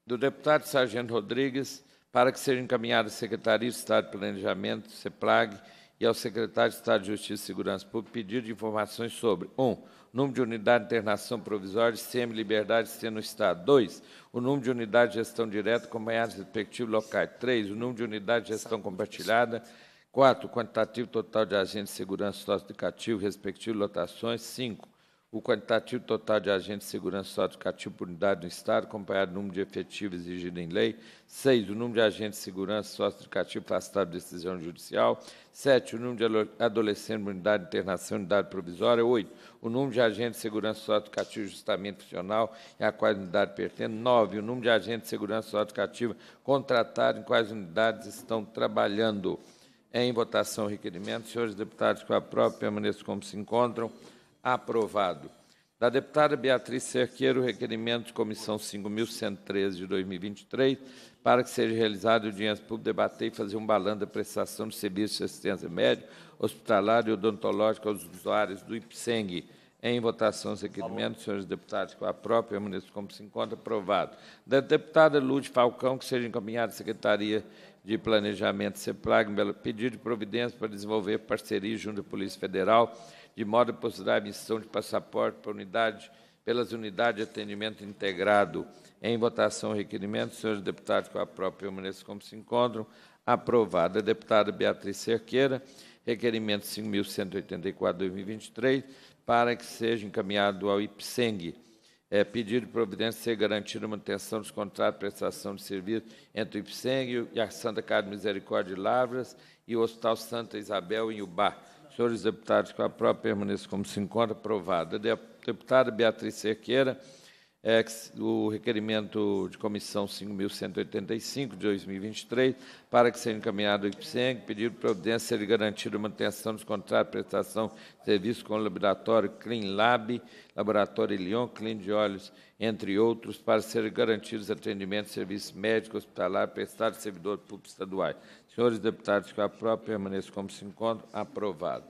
Do deputado Sargento Rodrigues, para que seja encaminhado à Secretaria de Estado de Planejamento, CEPLAG, e ao secretário de Estado de Justiça e Segurança Pública, pedido de informações sobre: 1. Um, número de unidade de internação provisória, CM Liberdade, sendo no Estado. 2. O número de unidade de gestão direta acompanhados respectivos locais. 3. O número de unidade de gestão compartilhada. 4. quantitativo total de agentes de segurança socioeducativo, respectivo lotações. 5 o quantitativo total de agentes de segurança socioeducativa por unidade do Estado, acompanhado do número de efetivos exigido em lei. 6. O número de agentes de segurança socioeducativa afastado de decisão judicial. 7. O número de adolescentes por unidade de internação unidade provisória. 8. O número de agentes de segurança socioeducativa justamente funcional em a quais unidade pertence. 9. O número de agentes de segurança socioeducativa contratados em quais unidades estão trabalhando. Em votação o requerimento. Senhores deputados, com a própria permaneço como se encontram. Aprovado. Da deputada Beatriz Cerqueiro, requerimento de comissão 5.113 de 2023, para que seja realizado o dinheiro público debater e fazer um balanço da prestação de serviços de assistência médica, hospitalar e odontológica aos usuários do IPSENG. Em votação, os requerimentos, senhores deputados, com a própria ministro como se encontra, aprovado. Da deputada Lúcia Falcão, que seja encaminhada à Secretaria de Planejamento CEPLAG, pedido de providência para desenvolver parcerias junto à Polícia Federal de modo a possibilitar a emissão de passaporte para unidade, pelas unidades de atendimento integrado. Em votação, requerimento. Senhores deputados, com a própria permaneçam como se encontram. Aprovado. A deputada Beatriz Cerqueira, requerimento 5.184-2023, para que seja encaminhado ao IPSENG. É, pedido de providência ser garantida a manutenção dos contratos de prestação de serviço entre o IPSENG e a Santa Casa de Misericórdia de Lavras e o Hospital Santa Isabel, em Ubá. Senhores deputados, com a própria permaneça como se encontra aprovada. Deputada Beatriz Cerqueira, é, o requerimento de comissão 5.185, de 2023, para que seja encaminhado ao IPSENG, pedido de providência de garantir a manutenção dos contratos de prestação de serviço com o laboratório Clean Lab, Laboratório Lyon, Clean de Olhos, entre outros, para serem garantidos atendimentos e serviços médicos, hospitalar, prestados de servidor público estadual. Senhores deputados, que a própria permaneço como se encontra. Aprovado.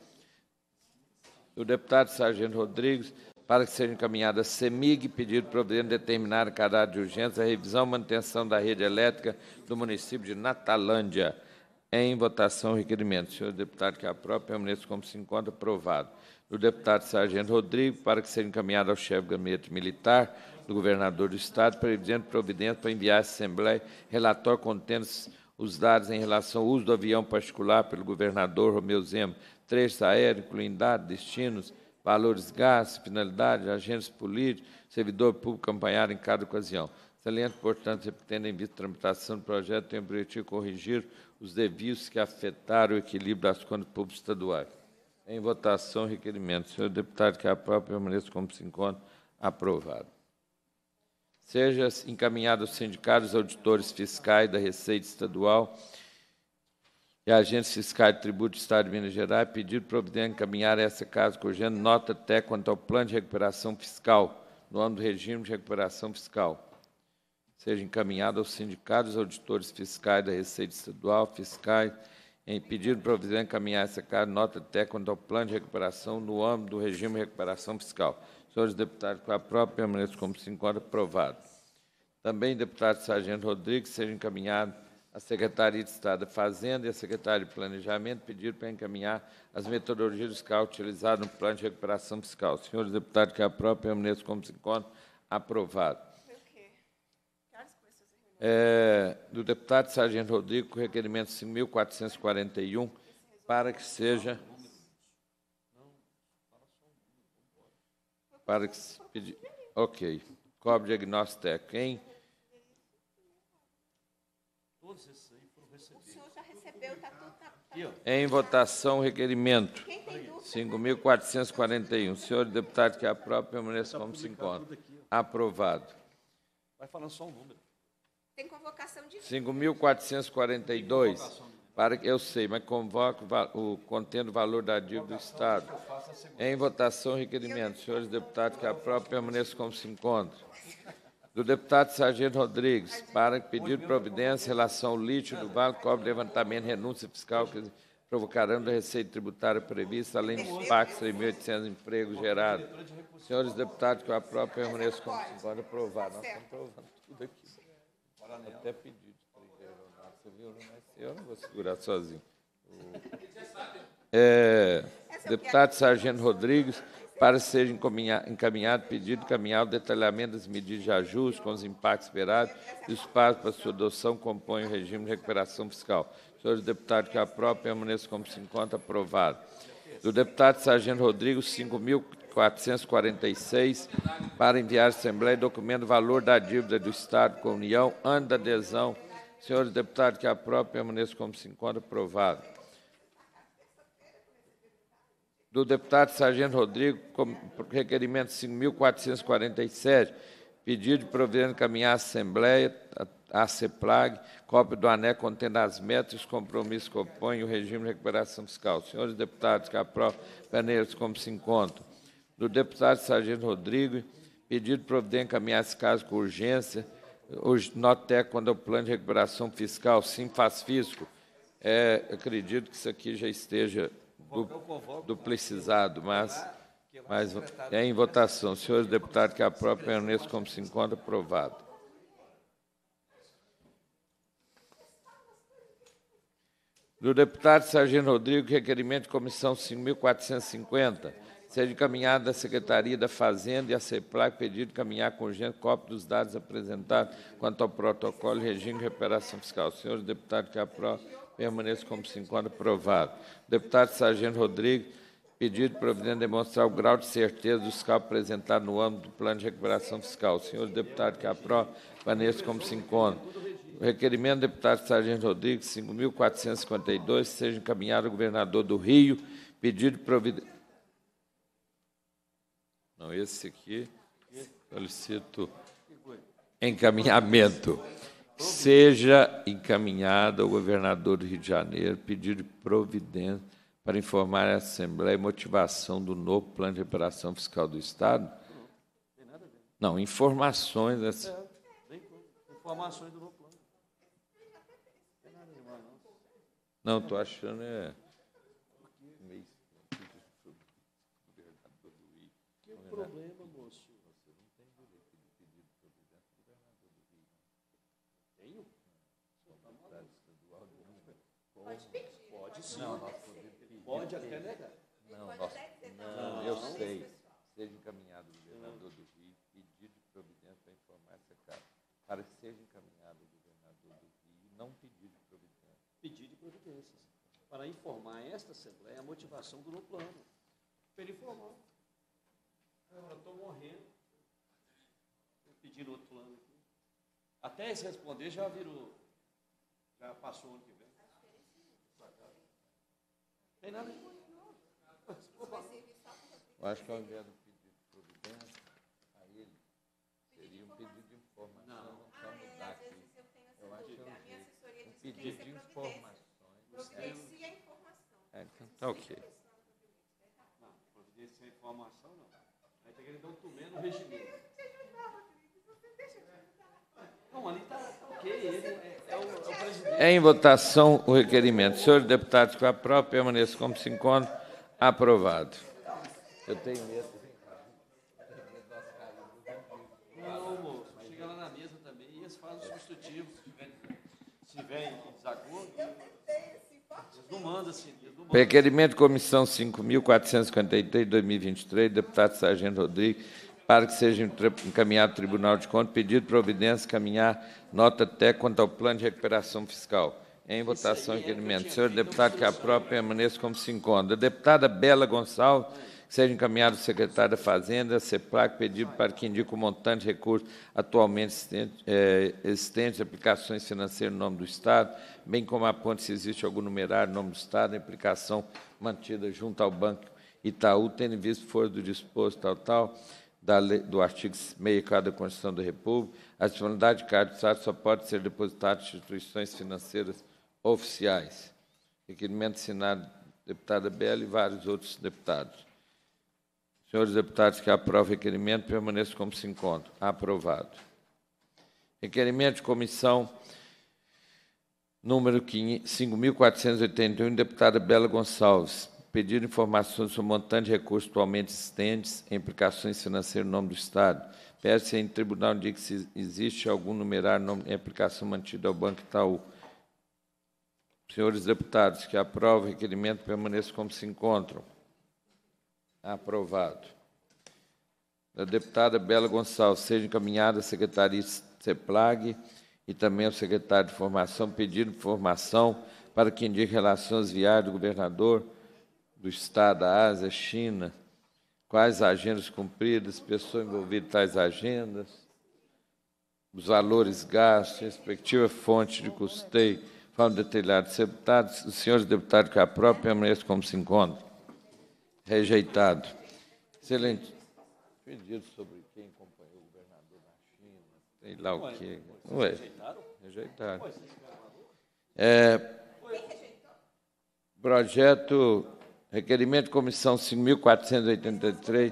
O deputado Sargento Rodrigues, para que seja encaminhada a CEMIG, pedido providendo determinar o caráter de urgência a revisão e manutenção da rede elétrica do município de Natalândia. Em votação, o requerimento. Senhor deputado, que a própria permaneça como se encontra. Aprovado. O deputado Sargento Rodrigues, para que seja encaminhado ao chefe do gabinete militar do governador do Estado, previdendo providência para enviar à Assembleia relatório contendo os dados em relação ao uso do avião particular pelo governador Romeu Zema, trecho aéreo, incluindo dados, destinos, valores gastos, finalidade, agentes políticos, servidor público acompanhado em cada ocasião. excelente portanto, tendo em vista a tramitação do projeto, tem o objetivo de corrigir os devios que afetaram o equilíbrio das contas públicas estaduais. Em votação, requerimento. Senhor deputado, que própria permaneça como se encontra. Aprovado seja encaminhado aos sindicatos auditores fiscais da Receita Estadual e agentes fiscais de tributo do Estado de Minas Gerais, pedido providência encaminhar a essa casa cogendo nota até quanto ao plano de recuperação fiscal, no âmbito do regime de recuperação fiscal. Seja encaminhado aos sindicatos auditores fiscais da Receita Estadual, fiscais, em pedido providência encaminhar a essa casa nota até quanto ao plano de recuperação no âmbito do regime de recuperação fiscal. Senhores deputados, com a própria permaneço como cinco horas, aprovado. Também, deputado Sargento Rodrigues, seja encaminhado à Secretaria de Estado da Fazenda e à Secretaria de Planejamento, pedido para encaminhar as metodologias fiscais utilizadas no Plano de Recuperação Fiscal. Senhores deputados, com a própria permaneço como cinco horas, aprovado. É, do deputado Sargento Rodrigo, requerimento 5.441, para que seja Para que se pedir. Ok. Cobre diagnóstico técnico, hein? Todos esses aí foram recebidos. O senhor já recebeu, está tá, tá tudo Em votação, requerimento. Quem tem 5.441. Senhor deputado que é a própria permaneça tá como se encontra. Aprovado. Vai falando só um número. Tem convocação de 5.442 para que eu sei, mas convoco o contendo o valor da dívida do Estado. Em votação, requerimento. Senhores deputados, que a própria permaneça como se encontra. Do deputado Sargento Rodrigues, para pedido providência em relação ao lítio do Vale Cobre Levantamento renúncia fiscal que provocarão da receita tributária prevista, além dos PACs 3.800 empregos gerados. Senhores deputados, que a própria permaneça como se encontra. aprovar. Nós estamos aprovando tudo aqui. Até pedido. Você viu, né? Eu não vou segurar sozinho. É, é deputado é. Sargento Rodrigues, para ser encaminhado, pedido caminhar o detalhamento das medidas de ajuste com os impactos esperados é e os passos para sua adoção compõem o regime de recuperação fiscal. Senhores deputados, que a própria permaneça como se encontra aprovado. Do deputado Sargento Rodrigues, 5.446, para enviar à Assembleia documento valor da dívida do Estado com a União, ano da adesão Senhores deputados, que própria permaneça como se encontra aprovado. Do deputado Sargento Rodrigo, requerimento 5.447, pedido de providência encaminhar à Assembleia, à CEPLAG, cópia do anexo contendo as metas e os compromissos que opõem o regime de recuperação fiscal. Senhores deputados, que aprove permaneça como se encontra. Do deputado Sargento Rodrigo, pedido de providência encaminhar esse caso com urgência Hoje, Notec, quando é o plano de recuperação fiscal, sim, faz físico, é, acredito que isso aqui já esteja du, duplicizado, mas, é mas é em votação. Senhores deputados, que aprovem o Ernesto como se encontra, aprovado. Do deputado Sargento Rodrigo, requerimento de comissão 5.450, Seja encaminhado à Secretaria da Fazenda e à CEPLAC pedido de caminhar com urgência cópia dos dados apresentados quanto ao protocolo e regime de reparação fiscal. Senhor deputado que aprova, permaneça como se encontra aprovado. Deputado Sargento Rodrigues, pedido de providência demonstrar o grau de certeza do fiscal apresentado no âmbito do plano de recuperação fiscal. Senhor deputado que aprova, permaneça como se encontra. O requerimento do deputado Sargento Rodrigues, 5.452, seja encaminhado ao governador do Rio, pedido de providência não, esse aqui solicito encaminhamento. Seja encaminhado ao governador do Rio de Janeiro pedido de providência para informar a Assembleia motivação do novo plano de reparação fiscal do Estado. Não, informações. Dessa... Né? É, informações do novo plano. Não, estou achando. É... do senhor. Não, pode até negar. Não, pode nós... não, não, eu sei. Seja encaminhado o governador do Rio, pedir de providência para informar essa casa, para que seja encaminhado o governador do Rio, não pedir de providência. Pedir de providências para informar esta Assembleia a motivação do novo plano. Para ele informar. Agora ah, estou morrendo. Estou pedindo outro plano aqui. Até se responder já virou. Já passou o ano que vem. Tem nada de ruim, Eu acho que ao invés do pedido de providência, aí ele seria um pedido de informação. Não, não ah, é, às vezes eu tenho essa é A minha assessoria diz que tem que ser providência. Né? Providencia a informação. É, então, tá ok. Não, providencia a informação, não. Aí tem que ele dar um tumé no regimento. Não, ali está... É, é, é Em votação, o requerimento. Senhores deputados, com a própria permaneça como se encontra. Aprovado. Eu tenho medo. Chega lá na mesa também e Se desacordo, não assim. Requerimento Comissão 5.453, 2023, deputado Sargento Rodrigues para que seja encaminhado ao Tribunal de Contas pedido de providência caminhar nota até quanto ao plano de recuperação fiscal. Em votação, requerimento. Senhor deputado, que a própria permaneça como se encontra. Deputada Bela Gonçalves, que seja encaminhado ao secretário da Fazenda, CEPLAC, pedido para que indique o montante de recursos atualmente existentes, eh, é, aplicações financeiras no nome do Estado, bem como aponte se existe algum numerário no nome do Estado, aplicação mantida junto ao Banco Itaú, tendo visto fora do disposto, tal, tal da lei, do artigo 64 da Constituição da República, a disponibilidade de cargo de Estado só pode ser depositada em instituições financeiras oficiais. Requerimento assinado deputada Bela e vários outros deputados. Senhores deputados que aprovam o requerimento, permaneçam como se encontram. Aprovado. Requerimento de comissão número 5.481, deputada Bela Gonçalves, pedir informações sobre o montante de recursos atualmente existentes, em aplicações financeiras no nome do Estado. Peça em tribunal de que se existe algum numerário em aplicação mantida ao Banco Itaú. Senhores deputados, que aprova o requerimento permaneçam como se encontram. Aprovado. Da deputada Bela Gonçalves, seja encaminhada à Secretaria CEPLAG e também ao secretário de Formação, pedindo informação para que indique relações viárias do governador do Estado, da Ásia, China, quais agendas cumpridas, pessoas envolvidas, em tais agendas, os valores gastos, respectiva fonte de custeio, forma detalhado, deputados, os senhores deputados que própria amanhece como se encontram. Rejeitado. Excelente. Pedido sobre quem acompanhou o governador na China, sei lá o quê. Não é? Rejeitaram? Rejeitaram. É, projeto Requerimento de comissão 5.483,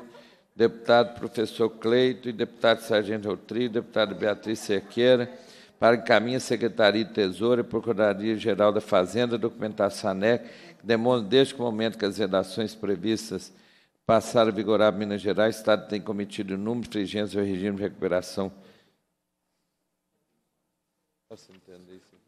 deputado professor Cleito e deputado Sargento Routri, deputado Beatriz Cerqueira, para encaminhar a Secretaria de Tesoura e Procuradoria-Geral da Fazenda, documentar SANEC, que demonstra desde o momento que as redações previstas passaram a vigorar em Minas Gerais, o Estado tem cometido inúmeras infringências ao regime de recuperação. Posso entender isso?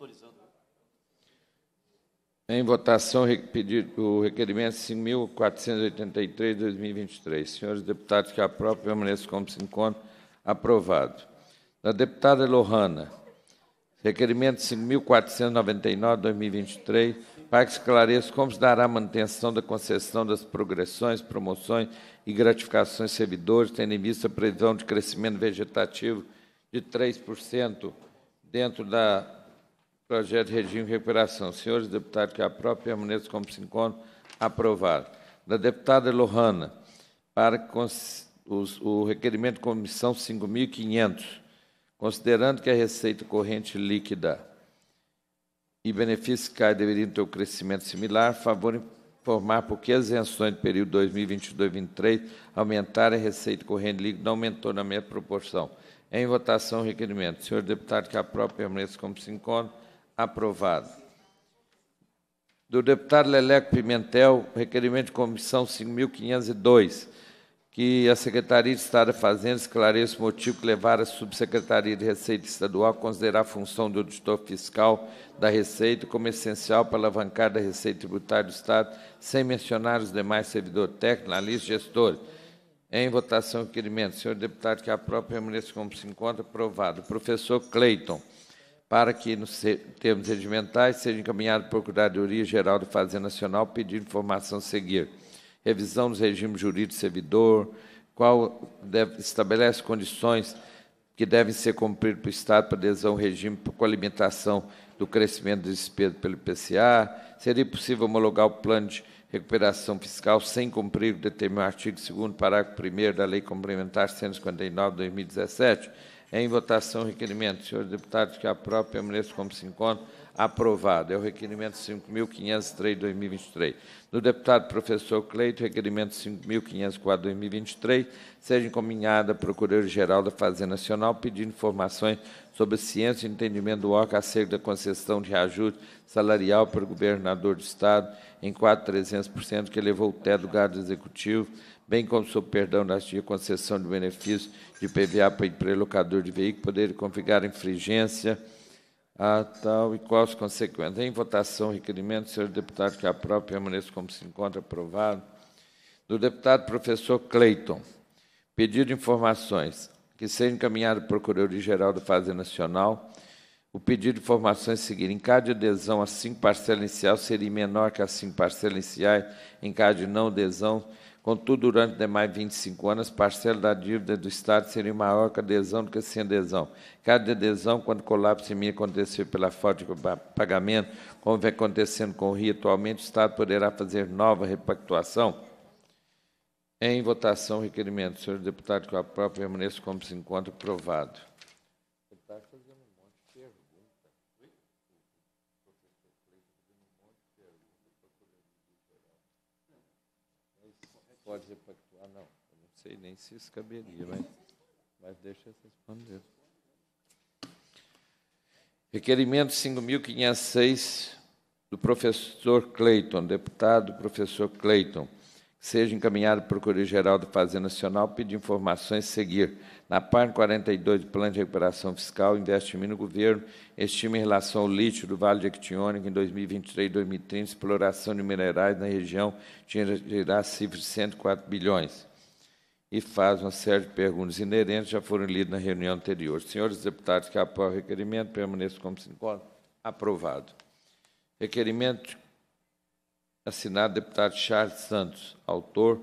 autorizando. Em votação, pedido, o requerimento 5.483-2023. Senhores deputados que aprovam, permaneçam como se encontra. Aprovado. Da deputada Lohana. Requerimento 5.499-2023, para que esclareça como se dará a manutenção da concessão das progressões, promoções e gratificações servidores, tendo em vista a previsão de crescimento vegetativo de 3% dentro da Projeto de Regime de Recuperação. Senhores deputados que a própria permaneça como se encontra Aprovado. Da deputada Lohana, para os, o requerimento de comissão 5.500, considerando que a receita corrente líquida e benefícios CAI deveriam ter um crescimento similar, favor informar por que as isenções do período 2022-2023 aumentaram a receita corrente líquida não aumentou na mesma proporção. Em votação, o requerimento. senhores deputados, que a própria permaneça como se encontra. Aprovado. Do deputado Leleco Pimentel, requerimento de comissão 5.502, que a Secretaria de Estado da Fazenda esclareça o motivo que levar a Subsecretaria de Receita Estadual a considerar a função do auditor fiscal da Receita como essencial para alavancar da Receita Tributária do Estado, sem mencionar os demais servidores técnicos, analistas e gestores. Em votação, requerimento. Senhor deputado, que a própria remuneração como se encontra, aprovado. Professor Cleiton para que, nos termos regimentais, seja encaminhado para o Procuradoria Geral da Fazenda Nacional pedindo informação a seguir. Revisão dos regimes jurídicos do servidor, qual deve, estabelece condições que devem ser cumpridas pelo Estado para adesão ao regime com a limitação do crescimento do despesa pelo IPCA. Seria possível homologar o plano de recuperação fiscal sem cumprir o determinado artigo 2 parágrafo 1 da Lei Complementar 159 de 2017? Em votação, requerimento, senhores deputados, que a própria permaneça como se encontra. Aprovado. É o requerimento 5.503, 2023. Do deputado professor Cleito, requerimento 5.504, 2023, seja encaminhada à Procuradoria-Geral da Fazenda Nacional pedindo informações sobre ciência e entendimento do órgão acerca da concessão de reajuste salarial para o governador do Estado em 4.300%, que elevou o teto do gado executivo bem como sob perdão da de concessão de benefícios de PVA para prelocador de veículo, poder configurar infringência a tal e qual as consequências. Em votação, requerimento, senhor deputado que aprova, permaneça como se encontra aprovado. Do deputado professor Cleiton, pedido de informações que seja encaminhado ao procurador geral da Fazenda Nacional o pedido de informações seguir. Em caso de adesão, a cinco parcelas iniciais seria menor que as cinco parcelas iniciais. Em caso de não adesão, Contudo, durante demais 25 anos, parcela da dívida do Estado seria maior com adesão do que sem adesão. Cada adesão, quando colapso em mim acontecer pela falta de pagamento, como vem acontecendo com o Rio atualmente, o Estado poderá fazer nova repactuação? Em votação, requerimento. Senhor deputado, que eu própria permaneça como se encontra aprovado. sei nem se isso caberia, mas, mas deixa eu responder. Requerimento 5.506 do professor Cleiton, deputado professor Cleiton, seja encaminhado o procurador geral da Fazenda Nacional, pedir informações seguir. Na página 42 do Plano de Recuperação Fiscal, investimento no governo, estima em relação ao lítio do Vale de Actiônica em 2023 e 2030, exploração de minerais na região, gerará cifra de 104 bilhões e faz uma série de perguntas inerentes, já foram lidas na reunião anterior. Senhores deputados que apoiam o requerimento, permaneçam como se encontram. Aprovado. Requerimento assinado deputado Charles Santos, autor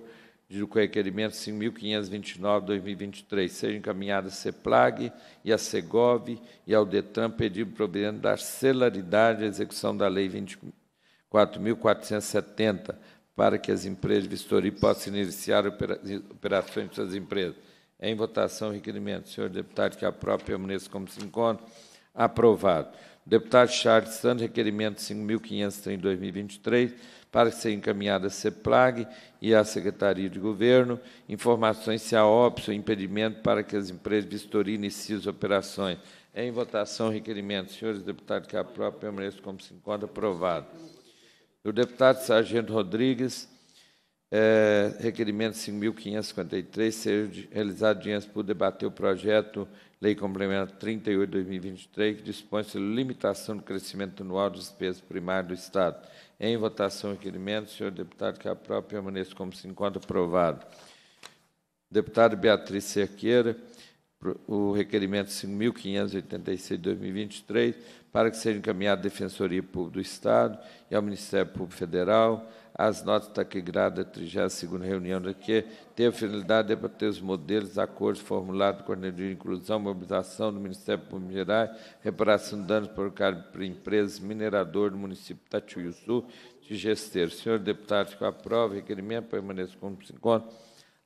do requerimento 5.529-2023, seja encaminhado à CEPLAG e à CEGOV e ao DETRAN pedido proveniente dar celeridade à execução da Lei 24.470, para que as empresas de vistoria possam iniciar operações de suas empresas. Em votação, requerimento. Senhor deputado, que a própria permaneça como se encontra. Aprovado. Deputado Charles Santos, requerimento 5.503-2023, para que seja encaminhada à CEPLAG e à Secretaria de Governo, informações se há óbvio impedimento para que as empresas de vistoria iniciem as operações. Em votação, requerimento. Senhores deputados, que a própria permaneça como se encontra. Aprovado do deputado Sargento Rodrigues, é, requerimento 5.553, seja realizado diante por debater o projeto Lei Complementar 38 2023, que dispõe sobre limitação do crescimento anual de despesas primárias do Estado. Em votação, requerimento, senhor deputado que a própria permaneça como se encontra aprovado. Deputado Beatriz Cerqueira, o requerimento 5.586 2023, para que seja encaminhado à Defensoria Pública do Estado e ao Ministério Público Federal. As notas taquigradas da 32 reunião daqui teve a finalidade de debater os modelos, acordos formulados com a de inclusão, mobilização do Ministério Público Gerais, reparação de danos provocados por empresas minerador do município de Tatiuiçu de Gesteiro. Senhor deputado, com aprova o requerimento permaneça como se encontra.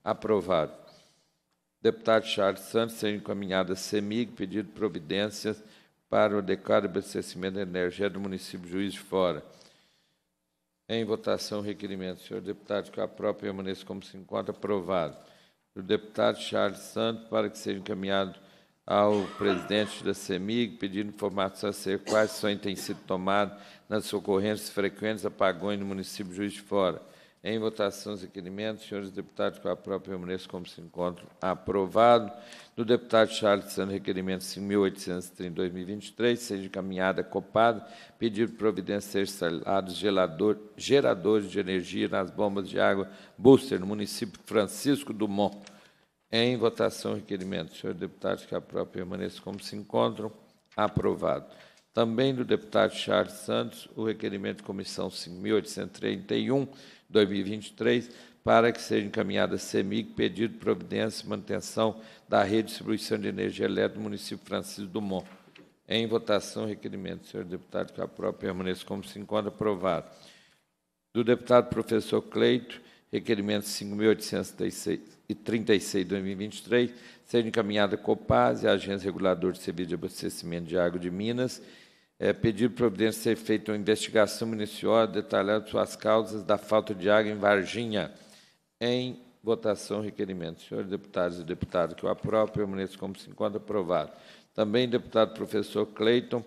Aprovado. Deputado Charles Santos, sendo encaminhado a CEMIG, pedido providências para o adequado abastecimento de energia do município de Juiz de Fora. Em votação, requerimento. Senhor deputado, que a própria permaneça como se encontra aprovado. Do deputado Charles Santos, para que seja encaminhado ao presidente da CEMIG, pedindo informações acerca de quais ações têm sido tomadas nas ocorrências frequentes apagões no município de Juiz de Fora. Em votação, os requerimentos, senhores deputados, com a própria permaneça como se encontra Aprovado. Do deputado Charles Santos, requerimento 5.830-2023, seja encaminhada copada, pedido providência ser instalados gelador, geradores de energia nas bombas de água Booster, no município Francisco Dumont. Em votação, requerimento, senhores deputados, que a própria permaneça como se encontram. Aprovado. Também do deputado Charles Santos, o requerimento de comissão 5.831, 2023, para que seja encaminhada a CEMIG, pedido providência e manutenção da redistribuição de energia elétrica do município Francisco Dumont. Em votação, requerimento, senhor deputado, que a aprova permaneça como se encontra aprovado. Do deputado professor Cleito, requerimento 5.836, 2023, seja encaminhada a COPAS e a Agência Reguladora de Serviço de Abastecimento de Água de Minas, é, pedir providência ser feita uma investigação municipal detalhando suas causas da falta de água em Varginha. Em votação, requerimento. Senhores deputados e deputadas que eu aprovo, permaneço como se encontra aprovado. Também deputado professor Cleiton,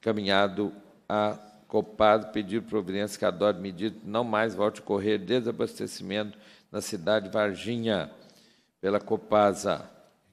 caminhado a Copado, pedir providência que adore medida não mais volte a ocorrer desabastecimento na cidade de Varginha, pela Copasa.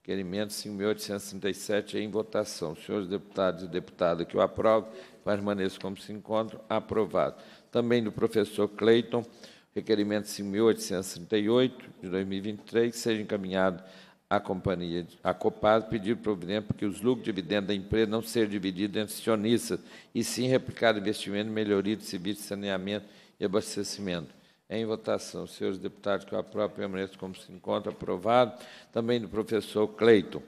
Requerimento 5.837 é em votação. Senhores deputados e deputadas que o aprovem, permaneçam como se encontram. Aprovado. Também do professor Cleiton, requerimento 5.838, de 2023, seja encaminhado à companhia, à Copaz, pedir providência para que os lucros de dividendos da empresa não sejam divididos entre acionistas, e sim replicado investimento em melhoria de serviços de saneamento e abastecimento em votação. Senhores deputados, que a própria permaneça como se encontra, aprovado. Também do professor Cleiton,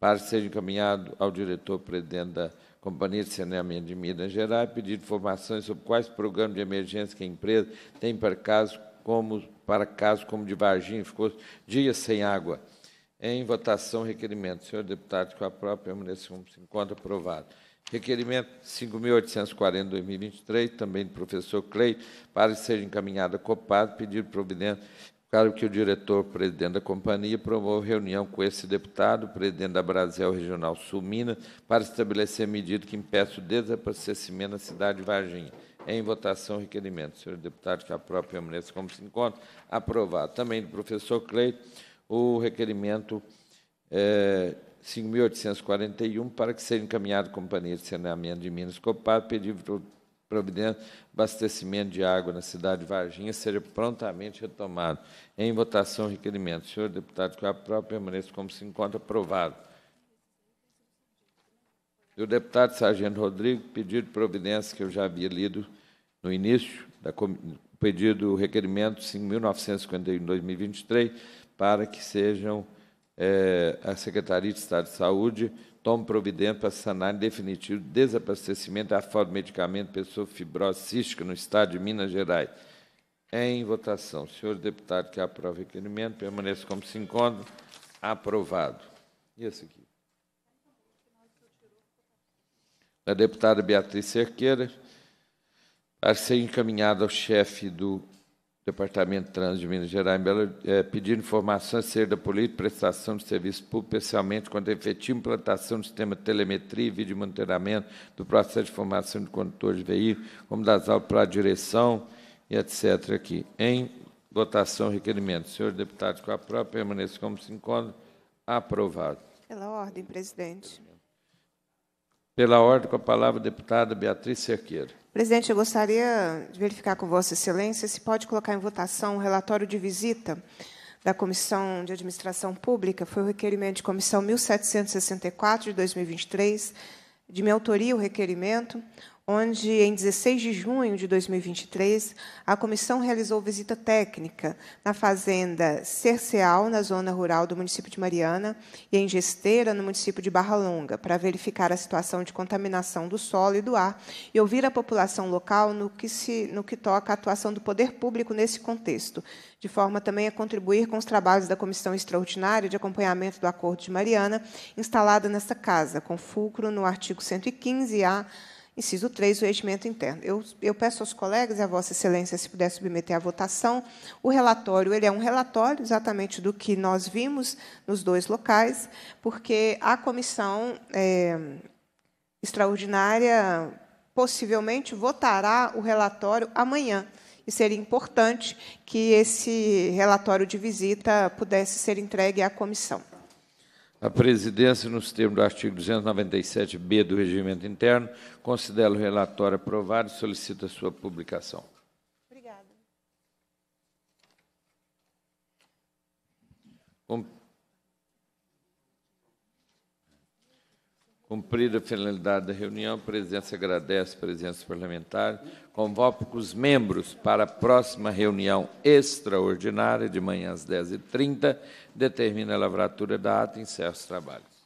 para ser encaminhado ao diretor-presidente da Companhia de Saneamento de Minas Gerais, pedido informações sobre quais programas de emergência que a empresa tem para casos como, para casos como de Varginha, ficou dias sem água. Em votação, requerimento. senhores deputados, que a própria permaneça como se encontra, aprovado. Requerimento 5.840-2023, também do professor Cleito, para ser encaminhado a COPAD, pedido providência Claro que o diretor-presidente da companhia promova reunião com esse deputado, presidente da Brasil Regional Sul Minas, para estabelecer medida que impeça o desaparecimento na cidade de Varginha. Em votação, requerimento. Senhor deputado, que a própria permaneça como se encontra. Aprovado. Também do professor Cleito, o requerimento é, 5.841, para que seja encaminhado à Companhia de Saneamento de Minas Copado, pedido providência, abastecimento de água na cidade de Varginha seja prontamente retomado. Em votação, requerimento. Senhor deputado, que a própria permaneça como se encontra aprovado. o deputado Sargento Rodrigo, pedido de providência que eu já havia lido no início, da, pedido requerimento 5.951-2023, para que sejam é, a Secretaria de Estado de Saúde tome providência para sanar em definitivo desabastecimento da falta de medicamento pessoa fibrose cística no estado de Minas Gerais. É em votação. Senhor deputado que aprova o requerimento, permaneça como se encontra. Aprovado. E esse aqui? a deputada Beatriz Cerqueira, para ser encaminhada ao chefe do Departamento de Trânsito de Minas Gerais, Belo, é, pedindo informação acerca da política de prestação de serviço público, especialmente quanto à efetiva implantação do sistema de telemetria e vídeo monitoramento do processo de formação de condutores de veículo, como das aulas para a direção e etc. aqui. Em votação, requerimento. Senhores deputados, com a própria, permaneça como se encontra. Aprovado. Pela ordem, presidente. Pela ordem, com a palavra, deputada Beatriz Cerqueira. Presidente, eu gostaria de verificar com Vossa Excelência se pode colocar em votação o relatório de visita da Comissão de Administração Pública. Foi o requerimento de comissão 1764 de 2023. De minha autoria, o requerimento onde, em 16 de junho de 2023, a comissão realizou visita técnica na fazenda Cerceal, na zona rural do município de Mariana, e em Gesteira, no município de Barra Longa, para verificar a situação de contaminação do solo e do ar e ouvir a população local no que, se, no que toca à atuação do poder público nesse contexto, de forma também a contribuir com os trabalhos da comissão extraordinária de acompanhamento do Acordo de Mariana, instalada nesta casa, com fulcro no artigo 115-A Inciso 3, o regimento interno. Eu, eu peço aos colegas e a Vossa Excelência, se puder submeter à votação, o relatório. Ele é um relatório exatamente do que nós vimos nos dois locais, porque a comissão é, extraordinária possivelmente votará o relatório amanhã. E seria importante que esse relatório de visita pudesse ser entregue à comissão. A presidência, nos termos do artigo 297-B do Regimento Interno, considera o relatório aprovado e solicita sua publicação. Cumprida a finalidade da reunião, a presença agradece a presença parlamentar. Convoco os membros para a próxima reunião extraordinária, de manhã às 10h30. Determina a lavratura da ata e encerra os trabalhos.